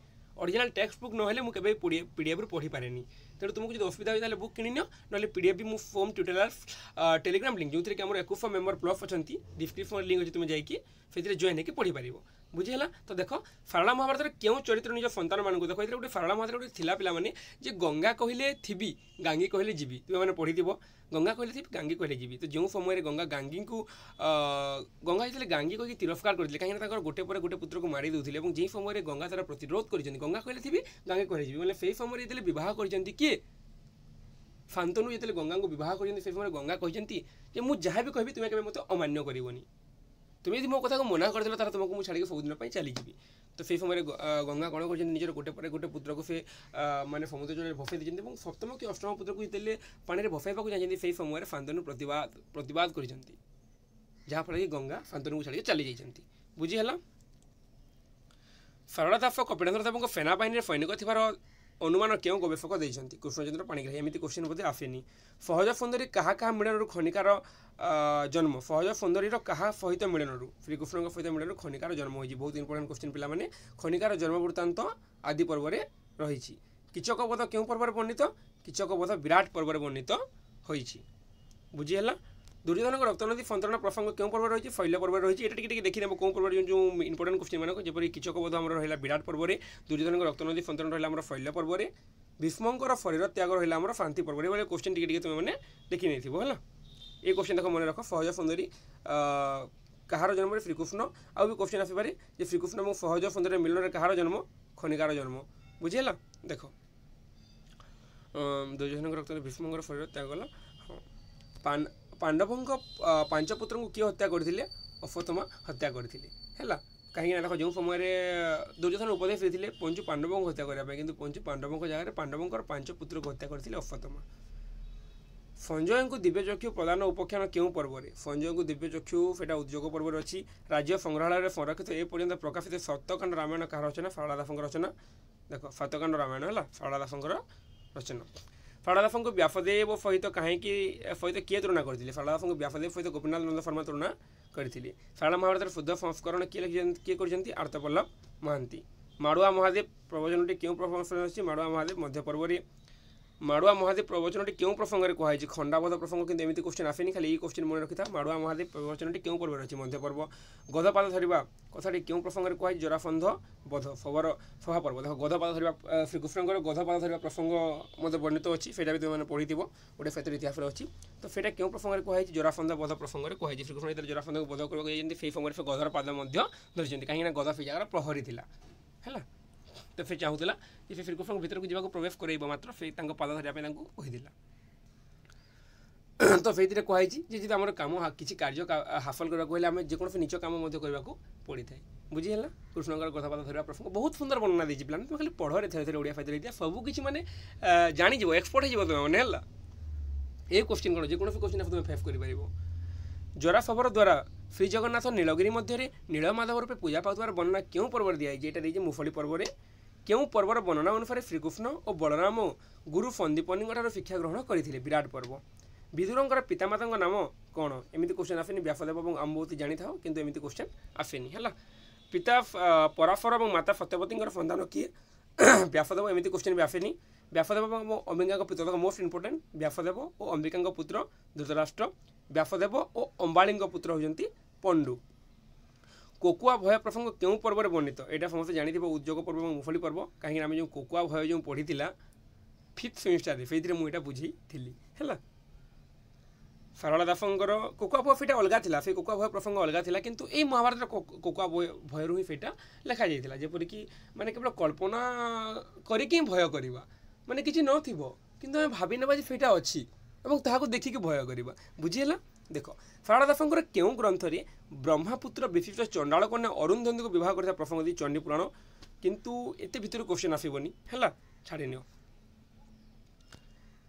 অরিজিনাল টেক্সট বুক নহলে মু কেবে পিডিএফ্রু পড়ি ପଢ଼ିପାରେନି ତେଣୁ ତୁମକୁ ଯଦି ଅସୁବିଧା হয় ତାହେଲେ ବୁକ୍ কিনি ନହେଲେ নহলে পিডিএফ বি মু ফোম টিউটোরিয়াল টেলিগ্রাম লিঙ্ক যেউথিরে কি আমার একুশ মেম্বর প্লস অনেক ডিসক্রিপশন লিঙ্ক অছে তুমি যাইকি সেইথিরে জয়েন হইকি পড়ি পারিব বুঝিলা ତ ଦେଖ ଶାରଳା ମହାଭାରତରେ କେଉଁ ଚରିତ୍ର ନିଜ ସନ୍ତାନମାନଙ୍କୁ ଦେଖ ଏଥିରେ ଗୋଟେ ଶାରଳା ମହାଭାରତରେ ଗୋଟେ ଥିଲା ପିଲାମାନେ ଯେ ଗଙ୍ଗା କହିଲେ ଥିବି ଗାଙ୍ଗି କହିଲେ ଯିବି ତୁମେମାନେ ପଢ଼ିଥିବ ଗଙ୍ଗା କହିଲେ ଥିବି ଗାଙ୍ଗି କହିଲେ ଯିବି ତ ଯେଉଁ ସମୟରେ ଗଙ୍ଗା ଗାଙ୍ଗିଙ୍କୁ ଗଙ୍ଗା ଯେତେବେଳେ ଗାଙ୍ଗି କହିକି ତିରସ୍କାର କରିଥିଲେ କାହିଁକିନା ତାଙ୍କର ଗୋଟେ ପରେ ଗୋଟେ ପୁତ୍ରକୁ ମାରି ଦେଉଥିଲେ ଏବଂ ଯେଉଁ ସମୟରେ ଗଙ୍ଗା ତାର ପ୍ରତିରୋଧ କରିଛନ୍ତି ଗଙ୍ଗା କହିଲେ ଥିବି ଗାଙ୍ଗି କହିଲେ ଯିବି ମାନେ ସେହି ସମୟରେ ଯେତେବେଳେ ବିବାହ କରିଛନ୍ତି କିଏ ଶାନ୍ତନୁ ଯେତେବେଳେ ଗଙ୍ଗାଙ୍କୁ ବିବାହ କରିଛନ୍ତି ସେହି ସମୟରେ ଗଙ୍ଗା କହିଛନ୍ତି ଯେ ମୁଁ ଯାହା ବି କହିବି ତୁମେ କେବେ ମୋତେ ଅମାନ୍ୟ କରିବନି তুমি যদি ମୋ କଥାକୁ ମନା କରିଦେଲ ତାହେଲେ ତୁମକୁ ମୁଁ ଛାଡ଼ିକି ସବୁଦିନ ପାଇଁ ଚାଲିଯିବି ତ ସେହି ସମୟରେ ଗଙ୍ଗା କ'ଣ କରିଛନ୍ତି ନିଜର ଗୋଟେ ପରେ ଗୋଟେ ପୁତ୍ରକୁ ସେ ମାନେ ସମୁଦ୍ର ଜଳରେ ଭସାଇ ଦେଇଛନ୍ତି ଏବଂ ସପ୍ତମ କି ଅଷ୍ଟମ ପୁତ୍ରକୁ ଯେତେବେଳେ ପାଣିରେ ଭସାଇବାକୁ ଯାଇଛନ୍ତି ସେହି ସମୟରେ ଶାନ୍ତନୁ ପ୍ରତିବାଦ ପ୍ରତିବାଦ କରିଛନ୍ତି ଯାହାଫଳରେ କି ଗଙ୍ଗା ଶାନ୍ତନୁକୁ ଛାଡ଼ିକି ଚାଲି ଯାଇଛନ୍ତି ବୁଝିହେଲା ସରଳା ଦାସ କପିଳେନ୍ଦ୍ର ଦେବଙ୍କ ସେନାବାହିନୀରେ ସୈନିକ ଥିବାର ଅନୁମାନ କେଉଁ ଗବେଷକ ଦେଇଛନ୍ତି କୃଷ୍ଣଚନ୍ଦ୍ର ପାଣିଗ୍ରାହୀ ଏମିତି କୋଶ୍ଚିନ୍ ବୋଧେ ଆସେନି ସହଜ ସୁନ୍ଦରୀ କାହା କାହା ମିଳନରୁ ଖନିକାର ଜନ୍ମ ସହଜ ସୁନ୍ଦରୀର କାହା ସହିତ ମିଳନରୁ ଶ୍ରୀକୃଷ୍ଣଙ୍କ ସହିତ ମିଳନରୁ ଖନିକାର ଜନ୍ମ ହୋଇଛି ବହୁତ ଇମ୍ପୋର୍ଟାଣ୍ଟ କୋଶ୍ଚିନ୍ ପିଲାମାନେ ଖନିକାର ଜନ୍ମ ବୃତ୍ତାନ୍ତ ଆଦି ପର୍ବରେ ରହିଛି କିଚକ ବଧ କେଉଁ ପର୍ବରେ ବର୍ଣ୍ଣିତ କିଚକ ବଧ ବିରାଟ ପର୍ବରେ ବର୍ଣ୍ଣିତ ହୋଇଛି ବୁଝିହେଲା দুর্যোধনর রক্তনদী ফন্তরণ প্রসঙ্গ কেউ পর্ব রয়েছে শৈল পর্ব রয়েছে এটা টিকে দেখি নেব কেউ পর্ব যে ইম্পর্টেন্ট কোশ্চিন মানুষ যেপরি বোধ আমার রহিলা বিরাট পর্বরে দুর্যোধনর রক্তনদী ফন্তরণ রহিলা আমার শৈল পর্বরে ভীষ্মঙ্কর শরীর ত্যাগ রহিলা আমার শান্তি পর্বরে এইভাবে কোশ্চিন টিকে টিকে তুমি মানে দেখি নেইথিব হলো এই কোশ্চিন দেখো মনে রাখো সহজ সুন্দরী কাহার জন্মরে শ্রীকৃষ্ণ আউ বি কোশ্চিন আসিপারে যে শ্রীকৃষ্ণ এবং সহজ সুন্দরী মিলনরে কাহার জন্ম খনিকার জন্ম বুঝি হলা দেখো দুর্যোধনর রক্তনদী ভীষ্মঙ্কর শরীর ত্যাগ গলা পান ପାଣ୍ଡବଙ୍କ ପାଞ୍ଚପୁତ୍ରଙ୍କୁ କିଏ ହତ୍ୟା କରିଥିଲେ ଅଶ୍ୱତମା ହତ୍ୟା କରିଥିଲେ ହେଲା କାହିଁକିନା ଦେଖ ଯେଉଁ ସମୟରେ ଦୁର୍ଯ୍ୟୋଧନ ଉପଦେଶ ଦେଇଥିଲେ ପଞ୍ଚୁ ପାଣ୍ଡବଙ୍କୁ ହତ୍ୟା କରିବା ପାଇଁ କିନ୍ତୁ ପଞ୍ଚୁ ପାଣ୍ଡବଙ୍କ ଜାଗାରେ ପାଣ୍ଡବଙ୍କର ପାଞ୍ଚ ପୁତ୍ରକୁ ହତ୍ୟା କରିଥିଲେ ଅଶ୍ୱତମା ସଞ୍ଜୟଙ୍କୁ ଦିବ୍ୟଚକ୍ଷୁ ପ୍ରଦାନ ଉପଖ୍ୟାନ କେଉଁ ପର୍ବରେ ସଞ୍ଜୟଙ୍କୁ ଦିବ୍ୟଚକ୍ଷୁ ସେଇଟା ଉଦ୍ୟୋଗ ପର୍ବରେ ଅଛି ରାଜ୍ୟ ସଂଗ୍ରହାଳୟରେ ସଂରକ୍ଷିତ ଏ ପର୍ଯ୍ୟନ୍ତ ପ୍ରକାଶିତ ସତ୍ୟକାଣ୍ଡ ରାମାୟଣ କାହାର ରଚନା ଶାରଳା ଦାସଙ୍କ ରଚନା ଦେଖ ସତ୍ୟକାଣ୍ଡ ରାମାୟଣ ହେଲା ଶାରଳା ଦାସଙ୍କର ରଚନା ଶାରଳାଦାସଙ୍କୁ ବ୍ୟାସଦେବ ସହିତ କାହିଁକି ସହିତ କିଏ ତୁଳନା କରିଥିଲେ ଶାରଳାଦାସଙ୍କୁ ବ୍ୟାସଦେବ ସହିତ ଗୋପୀନାଥ ନନ୍ଦ ଶର୍ମା ତୁଳନା କରିଥିଲେ ଶାରଳା ମହାଭାରତର ଶୁଦ୍ଧ ସଂସ୍କରଣ କିଏ କିଏ କରିଛନ୍ତି ଆର୍ତ୍ତପଲ୍ଲଭ ମହାନ୍ତି ମାଡ଼ୁଆ ମହାଦେବ ପ୍ରବଚନଟି କେଉଁ ପ୍ରବଚନ ଅଛି ମାଡ଼ୁଆ ମହାଦେବ ମଧ୍ୟ ପର୍ବରେ মাড়ুয়া মহাদেব প্রবচনটি কেউ প্রসঙ্গে হয়েছে খণ্ডাবধ প্রসঙ্গ কিন্তু এমনি কোশ্চেন আসেনি খালি এই কোশ্চেন মনে রাখিথা মাড়ুয়া মহাদেব প্রবচনটি কেউ পর্বে রয়েছে মধ্যপর্ব গধপাদ ধরিবা কথাটি কেউ প্রসঙ্গে হয়েছে জরাফন্ধ বধ সবর সভাপর্ব দেখো গধপাদ ধরিবা শ্রীকৃষ্ণଙ୍କର গধপাদ ধরিবা প্রসঙ্গ মধ্যে বর্ণিত অছি সেটা ବି তুমে গোটে ফেতর ସେଥିରେ ଇତିହାସରେ তো সেটা কেউ প্রসঙ্গে ପ୍ରସଙ୍ଗରେ হয়েছে জরাফন্ধ বধ প্রসঙ্গে କୁହାଯାଇଛି হয়েছে শ্রীকৃষ্ণ যেতে ବଧ বধ করবাকে যাই সেই সময় সে গধর পাদ ଧରିଛନ୍ତି କାହିଁକିନା ଗଧ ସେଇ ଜାଗାରେ প্রহরী লা ହେଲା ତ ସେ ଚାହୁଁଥିଲା ଯେ ସେ ଶ୍ରୀକୃଷ୍ଣଙ୍କ ଭିତରକୁ ଯିବାକୁ ପ୍ରବେଶ କରାଇବ ମାତ୍ର ସେ ତାଙ୍କ ପାଦ ଧରିବା ପାଇଁ ତାଙ୍କୁ କହିଥିଲା ତ ସେଇଥିରେ କୁହାଯାଇଛି ଯେ ଯଦି ଆମର କାମ କିଛି କାର୍ଯ୍ୟ ହାସଲ କରିବାକୁ ହେଲେ ଆମେ ଯେକୌଣସି ନିଜ କାମ ମଧ୍ୟ କରିବାକୁ ପଡ଼ିଥାଏ ବୁଝିହେଲା କୃଷ୍ଣଙ୍କର କଥାପାତ ଧରିବା ପ୍ରସଙ୍ଗ ବହୁତ ସୁନ୍ଦର ବର୍ଣ୍ଣନା ଦେଇଛି ପିଲାମାନେ ତୁମେ ଖାଲି ପଢ଼ରେ ଥରେ ଥରେ ଓଡ଼ିଆ ଫାଇଦା ଦେଇଥିବା ସବୁ କିଛି ମାନେ ଜାଣିଯିବ ଏକ୍ସପର୍ଟ ହେଇଯିବ ତୁମେମାନେ ହେଲା ଏ କୋଶ୍ଚିନ୍ କ'ଣ ଯେକୌଣସି କୋଶ୍ଚିନ୍ ତୁମେ ଫେସ୍ କରିପାରିବ ଜରା ଜରାସବର ଦ୍ୱାରା ଶ୍ରୀଜଗନ୍ନାଥ ନୀଳଗିରି ମଧ୍ୟରେ ନୀଳମାଧବ ରୂପେ ପୂଜା ପାଉଥିବାର ବର୍ଣ୍ଣନା କେଉଁ ପର୍ବରେ ଦିଆଯାଇଛି ଏଇଟା ଦେଇଛି ମୁଫଳି ପର୍ବରେ Πώς είναι και κανείς να φ CCTV, δεν είναι να μιλάμε, μένει άλλα πράγματα. Ποια είναι η δημοσιογραφία που spider-man δεν ξέρει να τgraφεί, για το οποίο προσκέψαμε στο παιδ voltage. mo Catais night festival, constanteowej και διαφορετικό, Ποια هي η εμβολικήителя ταχύτητα στις কোকুয়া ভয় প্রসঙ্গ কেউ পর্বরে বর্ণিত এটা সমস্ত জাঁথিব উদ্যোগ পর্ব এবং মুফলি পর্ব কিনা আমি যে কোকুয়া ভয় যে পড়িলা ফিফ্থ সেমিস্টারে সেইথিরে মু এটা বুঝিলি হ্যাঁ ସରଳା ଦାସଙ୍କର କୋକୁଆ ଭୟ ସେଇଟା ଅଲଗା ଥିଲା ସେ କୋକୁଆ ଭୟ ପ୍ରସଙ୍ଗ ଅଲଗା ଥିଲା କିନ୍ତୁ ଏଇ ମହାଭାରତର କୋକୁଆ ଭୟରୁ ହିଁ ସେଇଟା ଲେଖାଯାଇଥିଲା ଯେପରିକି ମାନେ କେବଳ କଳ୍ପନା କରିକି ହିଁ ଭୟ କରିବା ମାନେ କିଛି ନଥିବ କିନ୍ତୁ ଆମେ ଭାବିନେବା ଯେ ସେଇଟା ଅଛି ଏବଂ ତାହାକୁ ଦେଖିକି ଭୟ କରିବା ବୁଝିହେଲା ଦେଖ ଶାରଦାଦାସଙ୍କର କେଉଁ ଗ୍ରନ୍ଥରେ ବ୍ରହ୍ମାପୁତ୍ର ବିଶିଷ୍ଟ ଚଣ୍ଡାଳ କନ୍ୟା ଅରୁନ୍ଧନ୍ଦିକୁ ବିବାହ କରିଥିବା ପ୍ରସଙ୍ଗ ଦେଇ ଚଣ୍ଡୀପୁରାଣ କିନ୍ତୁ ଏତେ ଭିତରୁ କୋଶ୍ଚିନ୍ ଆସିବନି ହେଲା ଛାଡ଼ି ନିଅ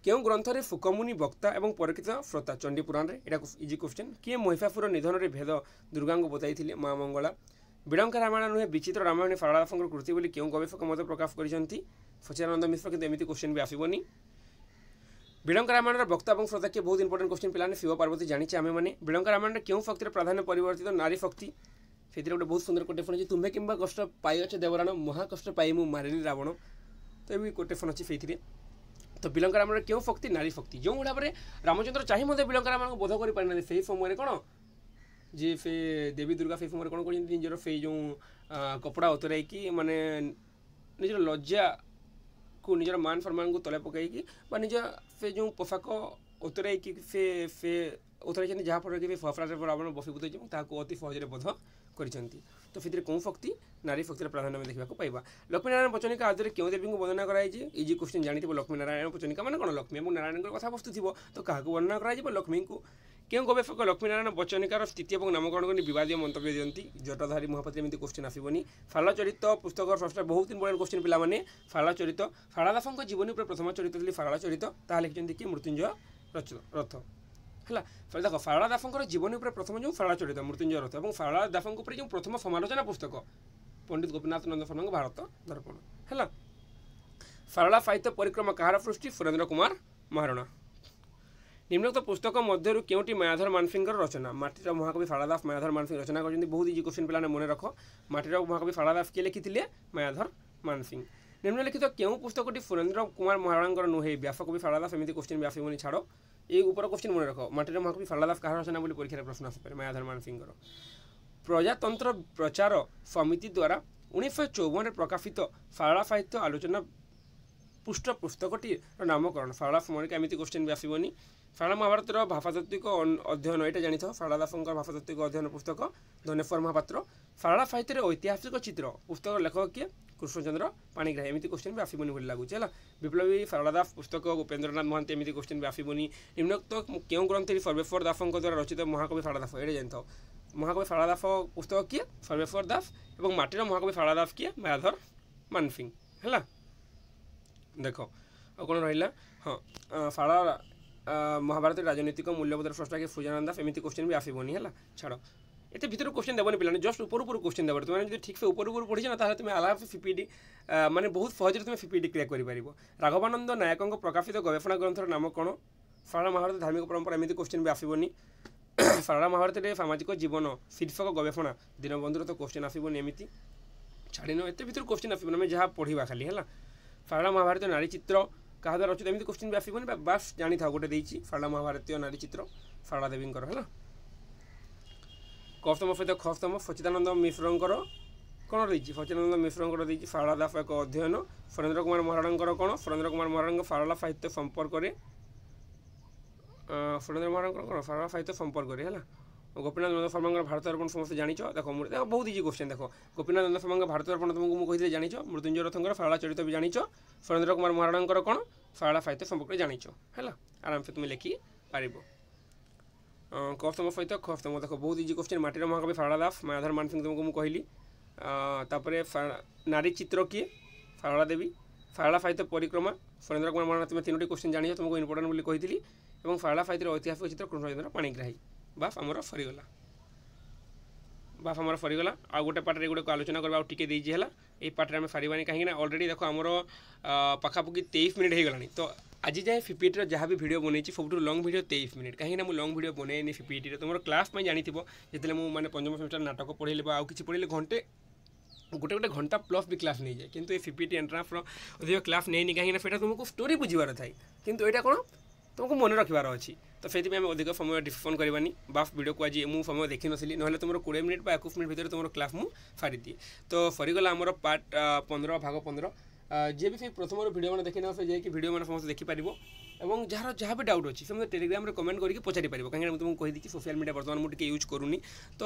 କେଉଁ ଗ୍ରନ୍ଥରେ ଫୁକମୁନି ବକ୍ତା ଏବଂ ପରିଚିତ ଶ୍ରୋତା ଚଣ୍ଡୀପୁରାଣରେ ଏଇଟା ଇଜି କୋଶ୍ଚିନ୍ କିଏ ମହିଷାସୁର ନିଧନରେ ଭେଦ ଦୁର୍ଗାଙ୍କୁ ବତାଇଥିଲେ ମା ମଙ୍ଗଳା ବିଡ଼ଙ୍କା ରାମାୟଣ ନୁହେଁ ବିଚିତ୍ର ରାମାୟଣ ଶାରଦାଦାସଙ୍କର କୃତି ବୋଲି କେଉଁ ଗବେଷକ ମତ ପ୍ରକାଶ କରିଛନ୍ତି ସଚିଦାନନ୍ଦ ମିଶ୍ର କିନ୍ତୁ ଏମିତି କୋଶ୍ଚିନ୍ ବି ଆସିବନି বিড়ম্বকা রামায়ণের বক্তা এবং শ্রোতাকে বহুত ইম্পর্টেন্ট কোশ্চিন পিলানে শিব পার্বতী জানিছে আমি মানে বিড়ম্বকা রামায়ণের কেউ শক্তির প্রাধান্য পরিবর্তিত নারী শক্তি ସେଥିରେ ଗୋଟେ ବହୁତ ସୁନ୍ଦର କୋଟେଫୋନ୍ ଅଛି ତୁମ୍ଭେ କିମ୍ବା କଷ୍ଟ ପାଇଅଛ ଦେବରାଣ ମହା କଷ୍ଟ ପାଇ ମୁଁ ମାରିଲି ରାବଣ ତ ଏବେ କୋଟେଫୋନ୍ ଅଛି ସେଇଥିରେ ତ ବିଲଙ୍କା ରାମର କେଉଁ ଶକ୍ତି ନାରୀ ଶକ୍ତି ଯେଉଁ ଭାବରେ ରାମଚନ୍ଦ୍ର ଚାହିଁ ମଧ୍ୟ ବିଲଙ୍କା ରାମଙ୍କୁ ବୋଧ କରିପାରିନାହାନ୍ତି ସେହି ସମୟରେ କ'ଣ ଯେ ସେ ଦେବୀ ଦୁର୍ଗା ସେହି ସମୟରେ କ'ଣ କରିଛନ୍ତି ନିଜର ସେଇ ଯେଉଁ କପଡ଼ା ଅତରାଇକି ମାନେ ନିଜର ଲଜ୍ଜା କୁ ନିଜର ମାନ ସମ୍ମାନକୁ ତଳେ ପକାଇକି ବା ନିଜ ସେ ଯେଉଁ ପୋଷାକ ଉତରାଇକି ସେ ସେ ଉତରାଇଛନ୍ତି ଯାହାଫଳରେ କି ସେ ରାବଣ ବସିଭୂତ ଏବଂ ତାହାକୁ ଅତି ସହଜରେ ବୋଧ କରିଛନ୍ତି ତ ସେଥିରେ କେଉଁ ଶକ୍ତି ନାରୀ ଶକ୍ତିର ପ୍ରାଧାନ୍ୟ ଆମେ ଦେଖିବାକୁ ପାଇବା ଲକ୍ଷ୍ମୀନାରାୟଣ ପଚନିକା ଆଦିରେ କେଉଁ ଦେବୀଙ୍କୁ ବର୍ଣ୍ଣନା କରାଯାଇଛି ଇଜି କୋଶ୍ଚିନ୍ ଜାଣିଥିବ ଲକ୍ଷ୍ମୀନାରାୟଣ ପଚନିକା ମାନେ କ'ଣ ଲକ୍ଷ୍ମୀ ଏବଂ ନାରାୟଣଙ୍କର କଥାବସ୍ତୁ ଥିବ ତ କାହାକୁ ବର୍ଣ୍ଣନା କରାଯିବ ଲକ୍ଷ୍ମୀଙ୍କୁ কেউ গবেষক লক্ষ্মীনারায়ণ বচনিকার স্থিতি এবং নামকরণ করে বিবাদীয় মন্তব্য দিকে জটধারী মহাপাত্র এমনি কোশ্চিন আসবনি ফালা চরিত পুস্তকর বহু দিন বড় কোশ্চিন মানে ফালা চরিত ফাড়া দাসঙ্ক জীবনী উপরে প্রথম চরিত্র লি ফাড়া চরিত তাহলে লিখছেন কি মৃত্যুঞ্জয় রথ ହେଲା ଦେଖ ଫାରଳା ଦାସଙ୍କର ଜୀବନୀ ଉପରେ ପ୍ରଥମ ଯେଉଁ ଫାରଳା চরিত ମୃତ୍ୟୁଞ୍ଜୟ ରଥ ଏବଂ ଫାରଳା ଦାସଙ୍କ ଉପରେ ଯେଉଁ ପ୍ରଥମ সমালোচনা ପୁସ୍ତକ ପଣ୍ଡିତ ଗୋପୀନାଥ নন্দ ଶର୍ମାଙ୍କ ଭାରତ ଦର୍ପଣ ହେଲା ଫାରଳା ସାହିତ୍ୟ ପରିକ୍ରମା କାହାର ସୃଷ୍ଟି ସୁରେନ୍ଦ୍ର କୁମାର মহারণা নিম্নোক্ত পুস্তক মধ্যে কেউটি মায়াধর মানসিংর রচনা মাটির মহাকবি ফাড়া দাস মায়াধর মানসিং রচনা করছেন বহু ইজি কোশ্চিন পিলানে মনে রখ মাটির মহাকবি ফাড়া দাস কিয়ে লিখিলে মায়াধর মানসিং নিম্নলিখিত কেউ পুস্তকটি সুরেন্দ্র কুমার মহারাণাঙ্কর নুহে ব্যাসকবি ফাড়া দাস এমনি কোশ্চিন ব্যাসিমণি ছাড় এই উপর কোশ্চিন মনে রখ মাটির মহাকবি ফাড়া দাস কাহার রচনা বলে পরীক্ষার প্রশ্ন আসিপারে মায়াধর মানসিংর প্রজাতন্ত্র প্রচার সমিতি দ্বারা উনিশশো চৌবনে প্রকাশিত ফাড়া সাহিত্য আলোচনা ପୃଷ୍ଠ ପୁସ୍ତକଟିର ନାମକରଣ ଶାରଳା ମଣିକା ଏମିତି କୋଶ୍ଚିନ୍ ବି ଆସିବନି ଶାରଳା ମହାଭାରତର ଭାଷାତାତ୍ତ୍ୱିକ ଅଧ୍ୟୟନ ଏଇଟା ଜାଣିଥିବ ଶାରଳା ଦାସଙ୍କର ଭାଷାତାତ୍ତ୍ୱିକ ଅଧ୍ୟୟନ ପୁସ୍ତକ ଧନେଶ୍ୱର ମହାପାତ୍ର ଶାରଳା ସାହିତ୍ୟରେ ଐତିହାସିକ ଚିତ୍ର ପୁସ୍ତକର ଲେଖକ କିଏ କୃଷ୍ଣଚନ୍ଦ୍ର ପାଣିଗ୍ରାହୀ ଏମିତି କୋଶ୍ଚିନ୍ ବି ଆସିବନି ବୋଲି ଲାଗୁଛି ହେଲା ବିପ୍ଳବୀ ଶାରଳା ଦାସ ପୁସ୍ତକ ଉପେନ୍ଦ୍ରନାଥ ମହାନ୍ତି ଏମିତି କୋଶ୍ଚିନ୍ ବି ଆସିବନି ନିମ୍ନୋକ୍ତ କେଉଁ ଗ୍ରନ୍ଥରେ ସର୍ବେଶ୍ୱର ଦାସଙ୍କ ଦ୍ୱାରା ରଚିତ ମହାକବି ଶାରଳା ଦାସ ଏଇଟା ଜାଣିଥାଉ ମହାକବି ଶାରଳା ଦାସ ପୁସ୍ତକ କିଏ ସର୍ବେଶ୍ୱର ଦାସ ଏବଂ ମାଟିର ମହାକବି ଶାରଳା ଦାସ କିଏ ମାୟାଧର ମାନସିଂ ହେଲା ଦେଖ ଆଉ କ'ଣ ରହିଲା ହଁ ଶାରଳା ମହାଭାରତ ରାଜନୈତିକ ମୂଲ୍ୟବୋଧର ସ୍ରଷ୍ଟାକେ ଫୁଜାନନ୍ଦା ଏମିତି କୋଶ୍ଚିନ୍ ବି ଆସିବନି ହେଲା ଛାଡ଼ ଏତେ ଭିତରୁ କୋଶ୍ଚିନ୍ ଦେବନି ପିଲାମାନେ ଜଷ୍ଟ ଉପର ଉପରୁ କୋଶ୍ଚିନ୍ ଦେବ ତୁମେ ଯଦି ଠିକ୍ସେ ଉପର ଉପରୁ ପଢ଼ିଛ ନା ତାହେଲେ ତୁମେ ଆଲାପ ସିପିଡି ମାନେ ବହୁତ ସହଜରେ ତୁମେ ସିପିଡି କ୍ରିୟା କରିପାରିବ ରାଘବାନନ୍ଦ ନାୟକଙ୍କ ପ୍ରକାଶିତ ଗବେଷଣା ଗ୍ରନ୍ଥର ନାମ କ'ଣ ଶାରଳା ମହାଭାରତ ଧାର୍ମିକ ପରମ୍ପରା ଏମିତି କୋଶ୍ଚିନ୍ ବି ଆସିବନି ଶାରଳା ମହାଭାରତରେ ସାମାଜିକ ଜୀବନ ଶୀର୍ଷକ ଗବେଷଣା ଦିନବନ୍ଧୁର ତ କୋଶ୍ଚିନ୍ ଆସିବନି ଏମିତି ଛାଡ଼ିନ ଏତେ ଭିତରୁ କୋଶ୍ଚିନ୍ ଆସିବନି ଆମେ ଯାହା ପଢ଼ିବା ଖାଲି ହେଲା ଫାରଳା ମହାଭାରତୀୟ ନାରୀ ଚିତ୍ର କାହା ଦ୍ୱାରା ରଚିତ ଏମିତି କୋଶ୍ଚିନ୍ ବି ଆସିବନି ବା ବାସ୍ ଜାଣିଥାଉ ଗୋଟେ ଦେଇଛି ଫାରଳା ମହାଭାରତୀୟ ନାରୀ ଚିତ୍ର ଫାରଳା ଦେବୀଙ୍କର ହେଲା କସ୍ତମ ସହିତ ଖସ୍ତମ ସଚିଦାନନ୍ଦ ମିଶ୍ରଙ୍କର କ'ଣ ଦେଇଛି ସଚିଦାନନ୍ଦ ମିଶ୍ରଙ୍କର ଦେଇଛି ଫାରଳା ଦାସ ଏକ ଅଧ୍ୟୟନ ସୁରେନ୍ଦ୍ର କୁମାର ମହାରଣାଙ୍କର କ'ଣ ସୁରେନ୍ଦ୍ର କୁମାର ମହାରଣାଙ୍କ ଫାରଳା ସାହିତ୍ୟ ସମ୍ପର୍କରେ সুরেন্দ্র মহারণকর করা সাহিত্য সম্পর্করে হ্যাঁ গোপীনাথ নন্দ শর্মাঙ্কর ভারত অর্পণ সমস্ত জাঁচ দেখো দেখো বহুত ইজি কোশ্চেন দেখো গোপীনাথ নন্দ শর্মাঙ্ক ভারত অর্পণ তোমাকে মু কে জাঁচ মৃত্যুঞ্জয় রথঙ্কর ফাড়া চরিত বি জাঁচ সুরেন্দ্র কুমার মহারাণাঙ্কর কোণ ফাড়া ফাইত সম্পর্কে জাঁচ হল আরামসে তুমি লেখি পারিব কফতম সহিত খফতম দেখ বহুত ইজি কোশ্চেন মাটির মহাকবি ফাড়া দাস মায়াধর মানসিং তোমাকে মু কহিলি তাপরে নারী চিত্র কিয়ে ফাড়া দেবী ফাড়া ফাইত পরিক্রমা সুরেন্দ্র কুমার মহারাণা তুমি তিনোটি কোশ্চেন জাঁচ তোমাকে ইম্পর্টান্ট বলে কহিলি এবং ফাড়া ফাইতের ঐতিহাসিক চিত্র কৃষ্ণচন্দ্র পাণিগ্রাহী ବାଫ୍ ଆମର ସରିଗଲା ବାଫ୍ ଆମର ସରିଗଲା ଆଉ ଗୋଟେ ପାର୍ଟରେ ଏଗୁଡ଼ାକୁ ଆଲୋଚନା କରିବା ଆଉ ଟିକେ ଦେଇଛି ହେଲା এই পার্টে আমি সারিবানি কাহিঁকি না অলরেডি দেখো আমার পাখাপাখি তেইশ মিনিট হয়ে গলানি তো আজ যায় ফিপিটির যা বি ভিডিও বনাইছি সবুঠু লং ভিডিও তেইশ মিনিট কাহিঁকি না লং ভিডিও বনাইনি ফিপিটির তোমার ক্লাস পাই জাঁথিব যেতে মু মানে পঞ্চম সেমিস্টার নাটক পড়াইলে বা আউ কিছু পড়াইলে ঘন্টে গোটে গোটে ঘন্টা প্লস বি ক্লাস নিয়ে যায় কিন্তু এই ফিপিটি এন্ট্রান্সর অধিক ক্লাস নেইনি কাহিঁকি না সেটা তোমাকে স্টোরি বুঝবার থাকে কিন্তু এটা কোণ ତୁମକୁ ମନେ ରଖିବାର ଅଛି ତ ସେଥିପାଇଁ ଆମେ ଅଧିକ ସମୟ ଡିସ୍ପନ୍ କରିବାନି ବାଫ୍ ଭିଡ଼ିଓକୁ ଆଜି ମୁଁ ସମୟ ଦେଖିନଥିଲି ନହେଲେ ତୁମର କୋଡ଼ିଏ ମିନିଟ୍ ବା ଏକୋଇଶ ମିନିଟ୍ ଭିତରେ ତୁମର କ୍ଲାସ୍ ମୁଁ ସାରିଦିଏ ତ ସରିଗଲା ଆମର ପାର୍ଟ ପନ୍ଦର ଭାଗ ପନ୍ଦର ଯିଏ ବି ସେଇ ପ୍ରଥମର ଭିଡ଼ିଓମାନେ ଦେଖିନେବ ସେ ଯାଇକି ଭିଡ଼ିଓମାନେ ସମସ୍ତେ ଦେଖିପାରିବ ଏବଂ ଯାହାର ଯାହା ବି ଡାଉଟ୍ ଅଛି ସେ ମୋତେ ଟେଲିଗ୍ରାମରେ କମେଣ୍ଟ କରିକି ପଚାରି ପାରିବ କାହିଁକିନା ମୁଁ ତୁମକୁ କହିଦେଇଛି ସୋସିଆଲ ମିଡ଼ିଆ ବର୍ତ୍ତମାନ ମୁଁ ଟିକେ ୟୁଜ୍ କରୁନି ତ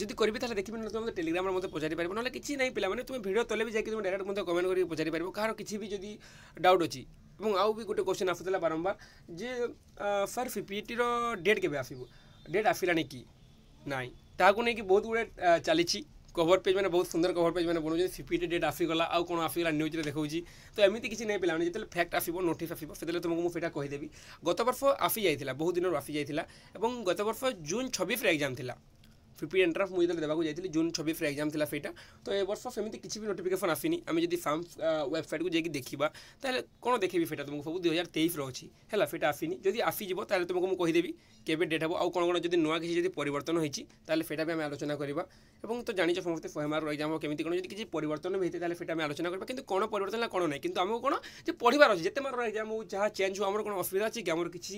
ଯଦି କରିବି ତାହେଲେ ଦେଖିବି ନହେଲେ ତୁମେ ଟେଲିଗ୍ରାମରେ ମୋତେ ପଚାରି ପାରିବ ନହେଲେ କିଛି ନାହିଁ ପିଲାମାନେ ତୁମେ ଭିଡ଼ିଓ ତଲେ ବି ଯାଇକି ତୁମେ ଡାଇରେକ୍ଟ ମୋତେ କମେଣ୍ଟ କରିକି ପଚାରି ପାରିବ କାହାର କିଛି ବି ଯଦି ଡାଉଟ୍ ଅଛି এবং আউ বি গোটে কোশ্চিন ଆସୁଥିଲା বারম্বার যে স্যার ପିପିଟିର ଡେଟ୍ କେବେ ଆସିବ ডেট আসলানি কি না তাহলে নিয়ে বহু গুড়ে চালছি কভর পেজ মানে বহু সুন্দর কভর পেজ মানে বনাউছে সিপিটি ডেট আসিগলা আউ কোণ আসিগলা নিউজে দেখাউছি তো এমনি কিছু নেই পিলামানে যেতে ফ্যাক্ট আসব নোটিস আসব সেতলে তোমাকে মু সেটা কহিদেবি গত বর্ষ আসি যাই বহু দিন আসি যাই এবং গত বর্ষ জুন ছবিশে এক্সাম লা ଫିଫ୍ଟି ଏଣ୍ଟ୍ରାନ୍ସ ମୁଁ ଯେତେବେଳେ ଦେବାକୁ ଯାଇଥିଲି ଜୁନ୍ ଛବିଶରେ ଏକ୍ଜାମ୍ ଥିଲା ସେଇଟା ତ ଏ ବର୍ଷ ସେମିତି କିଛି ବି ନୋଟିଫିକେସନ୍ ଆସିନି ଆମେ ଯଦି ସାମ୍ ୱେବସାଇଟ୍କୁ ଯାଇକି ଦେଖିବା ତାହେଲେ କ'ଣ ଦେଖେଇବି ସେଇଟା ତୁମକୁ ସବୁ ଦୁଇ ହଜାର ତେଇଶର ଅଛି ହେଲା ସେଇଟା ଆସିନି ଯଦି ଆସିଯିବ ତାହେଲେ ତୁମକୁ ମୁଁ କହିଦେବି କେବେ ଡେଟ୍ ହେବ ଆଉ କ'ଣ କ'ଣ ଯଦି ନୂଆ କିଛି ଯଦି ପରିବର୍ତ୍ତନ ହୋଇଛି ତାହେଲେ ସେଇଟା ବି ଆମେ ଆଲୋଚନା କରିବା ଏବଂ ତ ଜାଣିଛ ସମସ୍ତେ ଶହେମାର ଏକ୍ଜାମ୍ ହେବ କେମିତି କ'ଣ ଯଦି କିଛି ପରିବର୍ତ୍ତନ ବି ହେଇଥାଏ ତାହେଲେ ସେଇଟା ଆମେ ଆଲୋଚନା କରିବା କିନ୍ତୁ କ'ଣ ପରିବର୍ତ୍ତନ ହେଲା କ'ଣ ନାହିଁ କିନ୍ତୁ ଆମକୁ କ'ଣ ଯେ ପଢ଼ିବାର ଅଛି ଯେତେ ମାର୍କର ଏକ୍ଜାମ୍ ହେଉ ଯାହା ଚେଞ୍ଜ ହେଉ ଆମର କ'ଣ ଅସୁବିଧା ଅଛି କି ଆମର କିଛି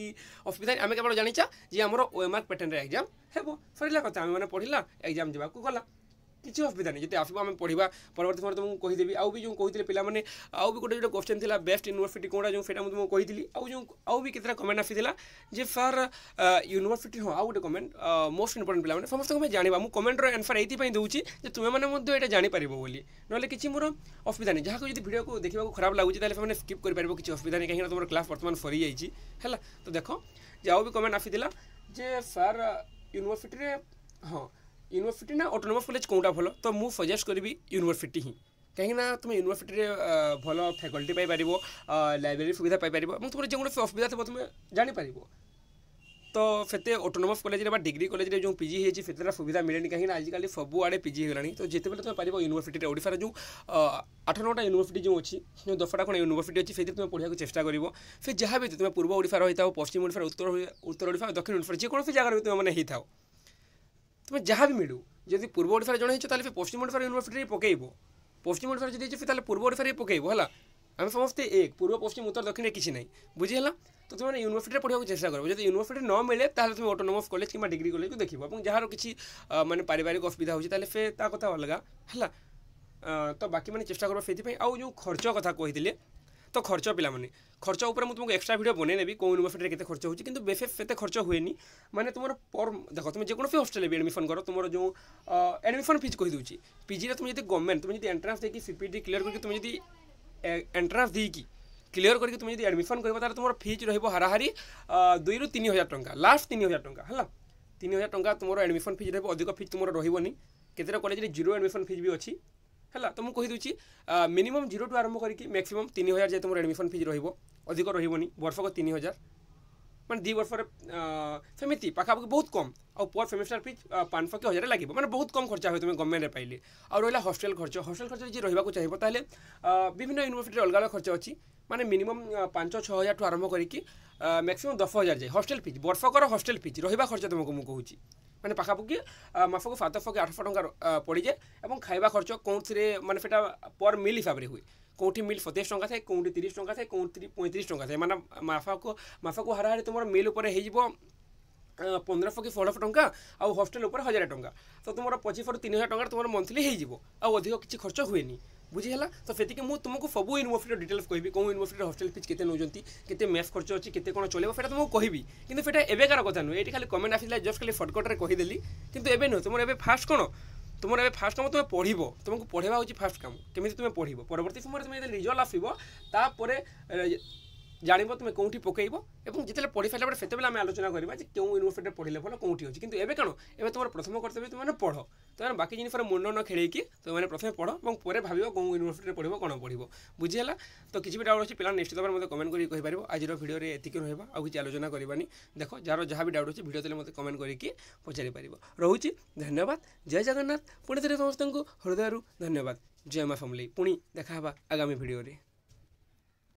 ଅସୁବିଧା ଆମେ କେବଳ ଜାଣିଛା ଯେ ଆମର ଓଏମାର୍କ ପ୍ୟାଟର୍ନରେ ଏକ୍ଜାମ୍ ହେବ ସରିଲା କଥା ଆମେମାନେ पढ़ला एग्जाम जवाक गला किसी असुविधा नहीं जो आसो आम पढ़ा परवर्त समय तुमको कहीदेवी आउ भी जो कहते पाने भी गोटे गोटे क्वेश्चन थी बेस्ट यूनिवर्सी कौन जो सैटा मुझे कही जो आउ भी कितना कमेंट आसा जे सर यूनिवर्सी हाँ आउ गोटे कमेंट मोस्ट इंपोर्टेंट पाने समस्त जाना मुझे कमेंट रनसर यहीं दे तुम्हें यहाँ जापर बोली ना कि मोर असुविधा नहीं जहाँ को जब भिडियो को देखा खराब लगुच्छे तेल से स्कीप कर पार्ब किसी असुविधा नहीं कहीं तुम क्लास बर्तमान सरी जाइए है तो देख जो आउ भी कमेंट आसी सर यूनिवर्सी ହଁ ୟୁନିଭର୍ସିଟି ନା ଅଟୋନମସ୍ କଲେଜ କେଉଁଟା ଭଲ ତ ମୁଁ ସଜେଷ୍ଟ କରିବି ୟୁନିଭର୍ସିଟି ହିଁ କାହିଁକିନା ତୁମେ ୟୁନିଭର୍ସିଟିରେ ଭଲ ଫ୍ୟାକଲ୍ଟି ପାଇପାରିବ ଲାଇବ୍ରେରୀ ସୁବିଧା ପାଇପାରିବ ଏବଂ ତୁମର ଯେକୌଣସି ଅସୁବିଧା ଥିବ ତୁମେ ଜାଣିପାରିବ ତ ସେତେ ଅଟୋନମସ୍ କଲେଜରେ ବା ଡିଗ୍ରୀ କଲେଜରେ ଯେଉଁ ପିଜି ହେଇଛି ସେତେଟା ସୁବିଧା ମିଳେନି କାହିଁକିନା ଆଜିକାଲି ସବୁଆଡ଼େ ପିଜି ହେଇଗଲାଣି ତ ଯେତେବେଳେ ତୁମେ ପାରିବ ୟୁନିଭର୍ସିଟିରେ ଓଡ଼ିଶାର ଯେଉଁ ଆଠ ନଅଟା ୟୁନିଭର୍ସିଟି ଯେଉଁ ଅଛି ଯେଉଁ ଦଶଟା ଖଣ୍ଡେ ୟୁନିଭର୍ସିଟି ଅଛି ସେଥିରେ ତୁମେ ପଢ଼ିବାକୁ ଚେଷ୍ଟା କରିବ ସେ ଯାହା ବି ତୁମେ ପୂର୍ବ ଓଡ଼ିଶାର ହୋଇଥାଉ ପଶ୍ଚିମ ଓଡ଼ିଶାର ଉତ୍ତର ଉତ୍ତର ଓଡ଼ିଶା ଦକ୍ଷିଣ ଓଡ଼ିଶାର ଯେକୌଣସି ଜାଗାରେ ତୁମେ ମାନେ ହେଇଥାଉ ତୁମେ ଯାହା ବି ମିଳୁ ଯଦି ପୂର୍ବ ଓଡ଼ିଶାରେ ଜଣେ ହେଇଛ ତାହେଲେ ସେ ପଶ୍ଚିମ ଓଡ଼ିଶାର ୟୁନିଭର୍ସିଟିରେ ପକେଇବ ପଶ୍ଚିମ ଓଡ଼ିଶାରେ ଯଦି ହେଇଛ ତାହେଲେ ପୂର୍ବ ଓଡ଼ିଶାରେ ପକାଇବ ହେଲା ଆମେ ସମସ୍ତେ ଏକ ପୂର୍ବ ପଶ୍ଚିମ ଉତ୍ତର ଦକ୍ଷିଣରେ କିଛି ନାହିଁ ବୁଝିହେଲା ତ ତୁମେ ୟୁନିଭର୍ସିଟିରେ ପଢ଼ିବାକୁ ଚେଷ୍ଟା କରିବ ଯଦି ୟୁନିଭର୍ସିଟି ନ ମିଳେ ତାହେଲେ ତୁମେ ଅଟୋନୋମସ୍ କଲେଜ କିମ୍ବା ଡିଗ୍ରୀ କଲେଜକୁ ଦେଖିବ ଏବଂ ଯାହାର କିଛି ମାନେ ପାରିବାରିକ ଅସୁବିଧା ହେଉଛି ତାହେଲେ ସେ ତା କଥା ଅଲଗା ହେଲା ତ ବାକି ମାନେ ଚେଷ୍ଟା କରିବ ସେଥିପାଇଁ ଆଉ ଯେଉଁ ଖର୍ଚ୍ଚ କଥା କହିଥିଲେ ତ ଖର୍ଚ୍ଚ ପିଲାମାନେ খরচ উপরে মু তোমাকে এক্সট্রা ভিডিও বনাই নেবি কোন ইউনিভার্সিটি কেতে খরচ হচ্ছে কিন্তু বেফেফ এতে খরচ হুয়েনি মানে তোমার পর দেখো তুমি যেকোনো ফি হোস্টেলে বি এডমিশন করো তোমার যে এডমিশন ফিজ কহিদেছি পিজিরে তুমি যদি গভর্নমেন্ট তুমি যদি এন্ট্রান্স দিয়ে সিপিডি ক্লিয়ার করি তুমি যদি এন্ট্রান্স দিয়ে ক্লিয়ার করি তুমি যদি এডমিশন করব তাহলে তোমার ফিজ রহব হারাহারি দুই রু তিন হাজার টাকা লাস্ট তিন হাজার টাকা হল তিন হাজার টাকা তোমার এডমিশন ফিজ রহব অধিক ফিজ তোমার রহবনি কেতেটা কলেজে জিরো এডমিশন ফিজ বি অছি ହେଲା ତ ମୁଁ କହିଦେଉଛି ମିନିମମ୍ ଜିରୋଠୁ ଆରମ୍ଭ କରିକି ମ୍ୟାକ୍ସିମମ୍ ତିନି ହଜାର ଯେହେତୁ ତୁମର ଆଡ଼ମିସନ୍ ଫିଜ୍ ରହିବ ଅଧିକ ରହିବନି ବର୍ଷକ ତିନି ହଜାର ମାନେ ଦୁଇ ବର୍ଷରେ ସେମିତି ପାଖାପାଖି ବହୁତ କମ୍ ଆଉ ପର୍ ସେମିଷ୍ଟାର ଫିଜ୍ ପାଞ୍ଚଶହ କି ହଜାରେ ଲାଗିବ ମାନେ ବହୁତ କମ୍ ଖର୍ଚ୍ଚ ହୁଏ ତୁମେ ଗଭର୍ଣ୍ଣମେଣ୍ଟରେ ପାଇଲେ ଆଉ ରହିଲା ହଷ୍ଟେଲ ଖର୍ଚ୍ଚ ହଷ୍ଟେଲ ଖର୍ଚ୍ଚ ଯଦି ରହିବାକୁ ଚାହିଁବ ତାହେଲେ ବିଭିନ୍ନ ୟୁନିଭର୍ସିଟିରେ ଅଲଗା ଅଲଗା ଖର୍ଚ୍ଚ ଅଛି মানে ମିନିମମ୍ ପାଞ୍ଚ ଛଅ ହଜାରଠୁ ଆରମ୍ଭ କରିକି ମ୍ୟାକ୍ସିମମ୍ ଦଶ ହଜାର ଯାଏ ହଷ୍ଟେଲ୍ ଫିଜ୍ ବର୍ଷକର ହଷ୍ଟେଲ୍ ଫିଜ୍ ରହିବା ଖର୍ଚ୍ଚ ତୁମକୁ ମୁଁ କହୁଛି ମାନେ ପାଖାପାଖି ମାସକୁ ସାତ ଶହ କି ଆଠଶହ ଟଙ୍କା ପଡ଼ିଯାଏ ଏବଂ ଖାଇବା ଖର୍ଚ୍ଚ କେଉଁଥିରେ ମାନେ ସେଇଟା ପର୍ ମିଲ୍ ହିସାବରେ ହୁଏ କେଉଁଠି ମିଲ୍ ସତେଇଶ ଟଙ୍କା ଥାଏ କେଉଁଠି ତିରିଶ ଟଙ୍କା ଥାଏ କେଉଁଠି ପଇଁତିରିଶ ଟଙ୍କା ଥାଏ ମାନେ ମାସକୁ ମାସକୁ ହାରାହାରି ତୁମର ମିଲ୍ ଉପରେ ହେଇଯିବ ପନ୍ଦରଶହ କି ଷୋହଳଶହ ଟଙ୍କା ଆଉ ହଷ୍ଟେଲ ଉପରେ ହଜାର ଟଙ୍କା ତ ତୁମର ପଚିଶରୁ ତିନି ହଜାର ଟଙ୍କାର ତୁମର ମନ୍ଥଲି ହେଇଯିବ ଆଉ ଅଧିକ କିଛି ଖର୍ଚ୍ଚ ହୁଏନି ବୁଝିହେଲା ତ ସେତିକି ମୁଁ ତୁମକୁ ସବୁ ୟୁନିଭର୍ସିଟିର ଡିଟେଲ୍ସ କହିବି କେଉଁ ୟୁନିଭର୍ସିଟିର ହଷ୍ଟେଲ ଫିଜ୍ କେତେ ନେଉଛନ୍ତି କେତେ ମ୍ୟାଥ୍ ଖର୍ଚ୍ଚ ଅଛି କେତେ କ'ଣ ଚଳିବ ସେଇଟା ତୁମକୁ କହିବି କିନ୍ତୁ ସେଇଟା ଏବେକାର କଥା ନୁହେଁ ଏଇଠି ଖାଲି କମେଣ୍ଟ ଆସିଲା ଜଷ୍ଟ ଖାଲି ସର୍ଟକଟ୍ରେ କହିଦେଲି କିନ୍ତୁ ଏବେ ନୁହେଁ ତୁମର ଏବେ ଫାଷ୍ଟ କ'ଣ ତୁମର ଏବେ ଫାଷ୍ଟ କାମ ତୁମେ ପଢ଼ିବ ତୁମକୁ ପଢ଼େଇବା ହେଉଛି ଫାଷ୍ଟ କାମ କେମିତି ତୁମେ ପଢ଼ିବ ପରବର୍ତ୍ତୀ ସମୟରେ ତୁମେ ଯଦି ରିଜଲ୍ଟ ଆସିବ ତାପରେ জাণিব তুমি কোটি পকাইব এবং যেতে পড়ি ফেলা পরে সেতবে আমি আলোচনা করা যে কেউ ইউনিভার্সিটি পড়লে ভালো কোটি অছি কিন্তু এবে কেন এবার তোমার প্রথম কর্তব্য তুমি পড়ো তোমার বাকি জিনিসের মুন্ড ন খেলাইকি তুমি প্রথমে পড়ো এবং পরে ভাবিব কেউ ইউনিভার্সিটি পড়ব কোণ পড়ব বুঝিলা তো কিছু ডাউট অছি পিলা নেক্সট দেবার মধ্যে কমেন্ট করি কইপার আজর ভিডিওরে এতিক রহবা আউ কিছু আলোচনা করবানি দেখো যার যা বি ডাউট অছি ভিডিও দেলে মধ্যে কমেন্ট করি পচারি পারিব রহুচি ধন্যবাদ জয় জগন্নাথ পুণে থেকে সমস্ত হৃদয় ধন্যবাদ জয় মা ফ্যামিলি পুঁ দেখা হবা আগামী ভিডিওরে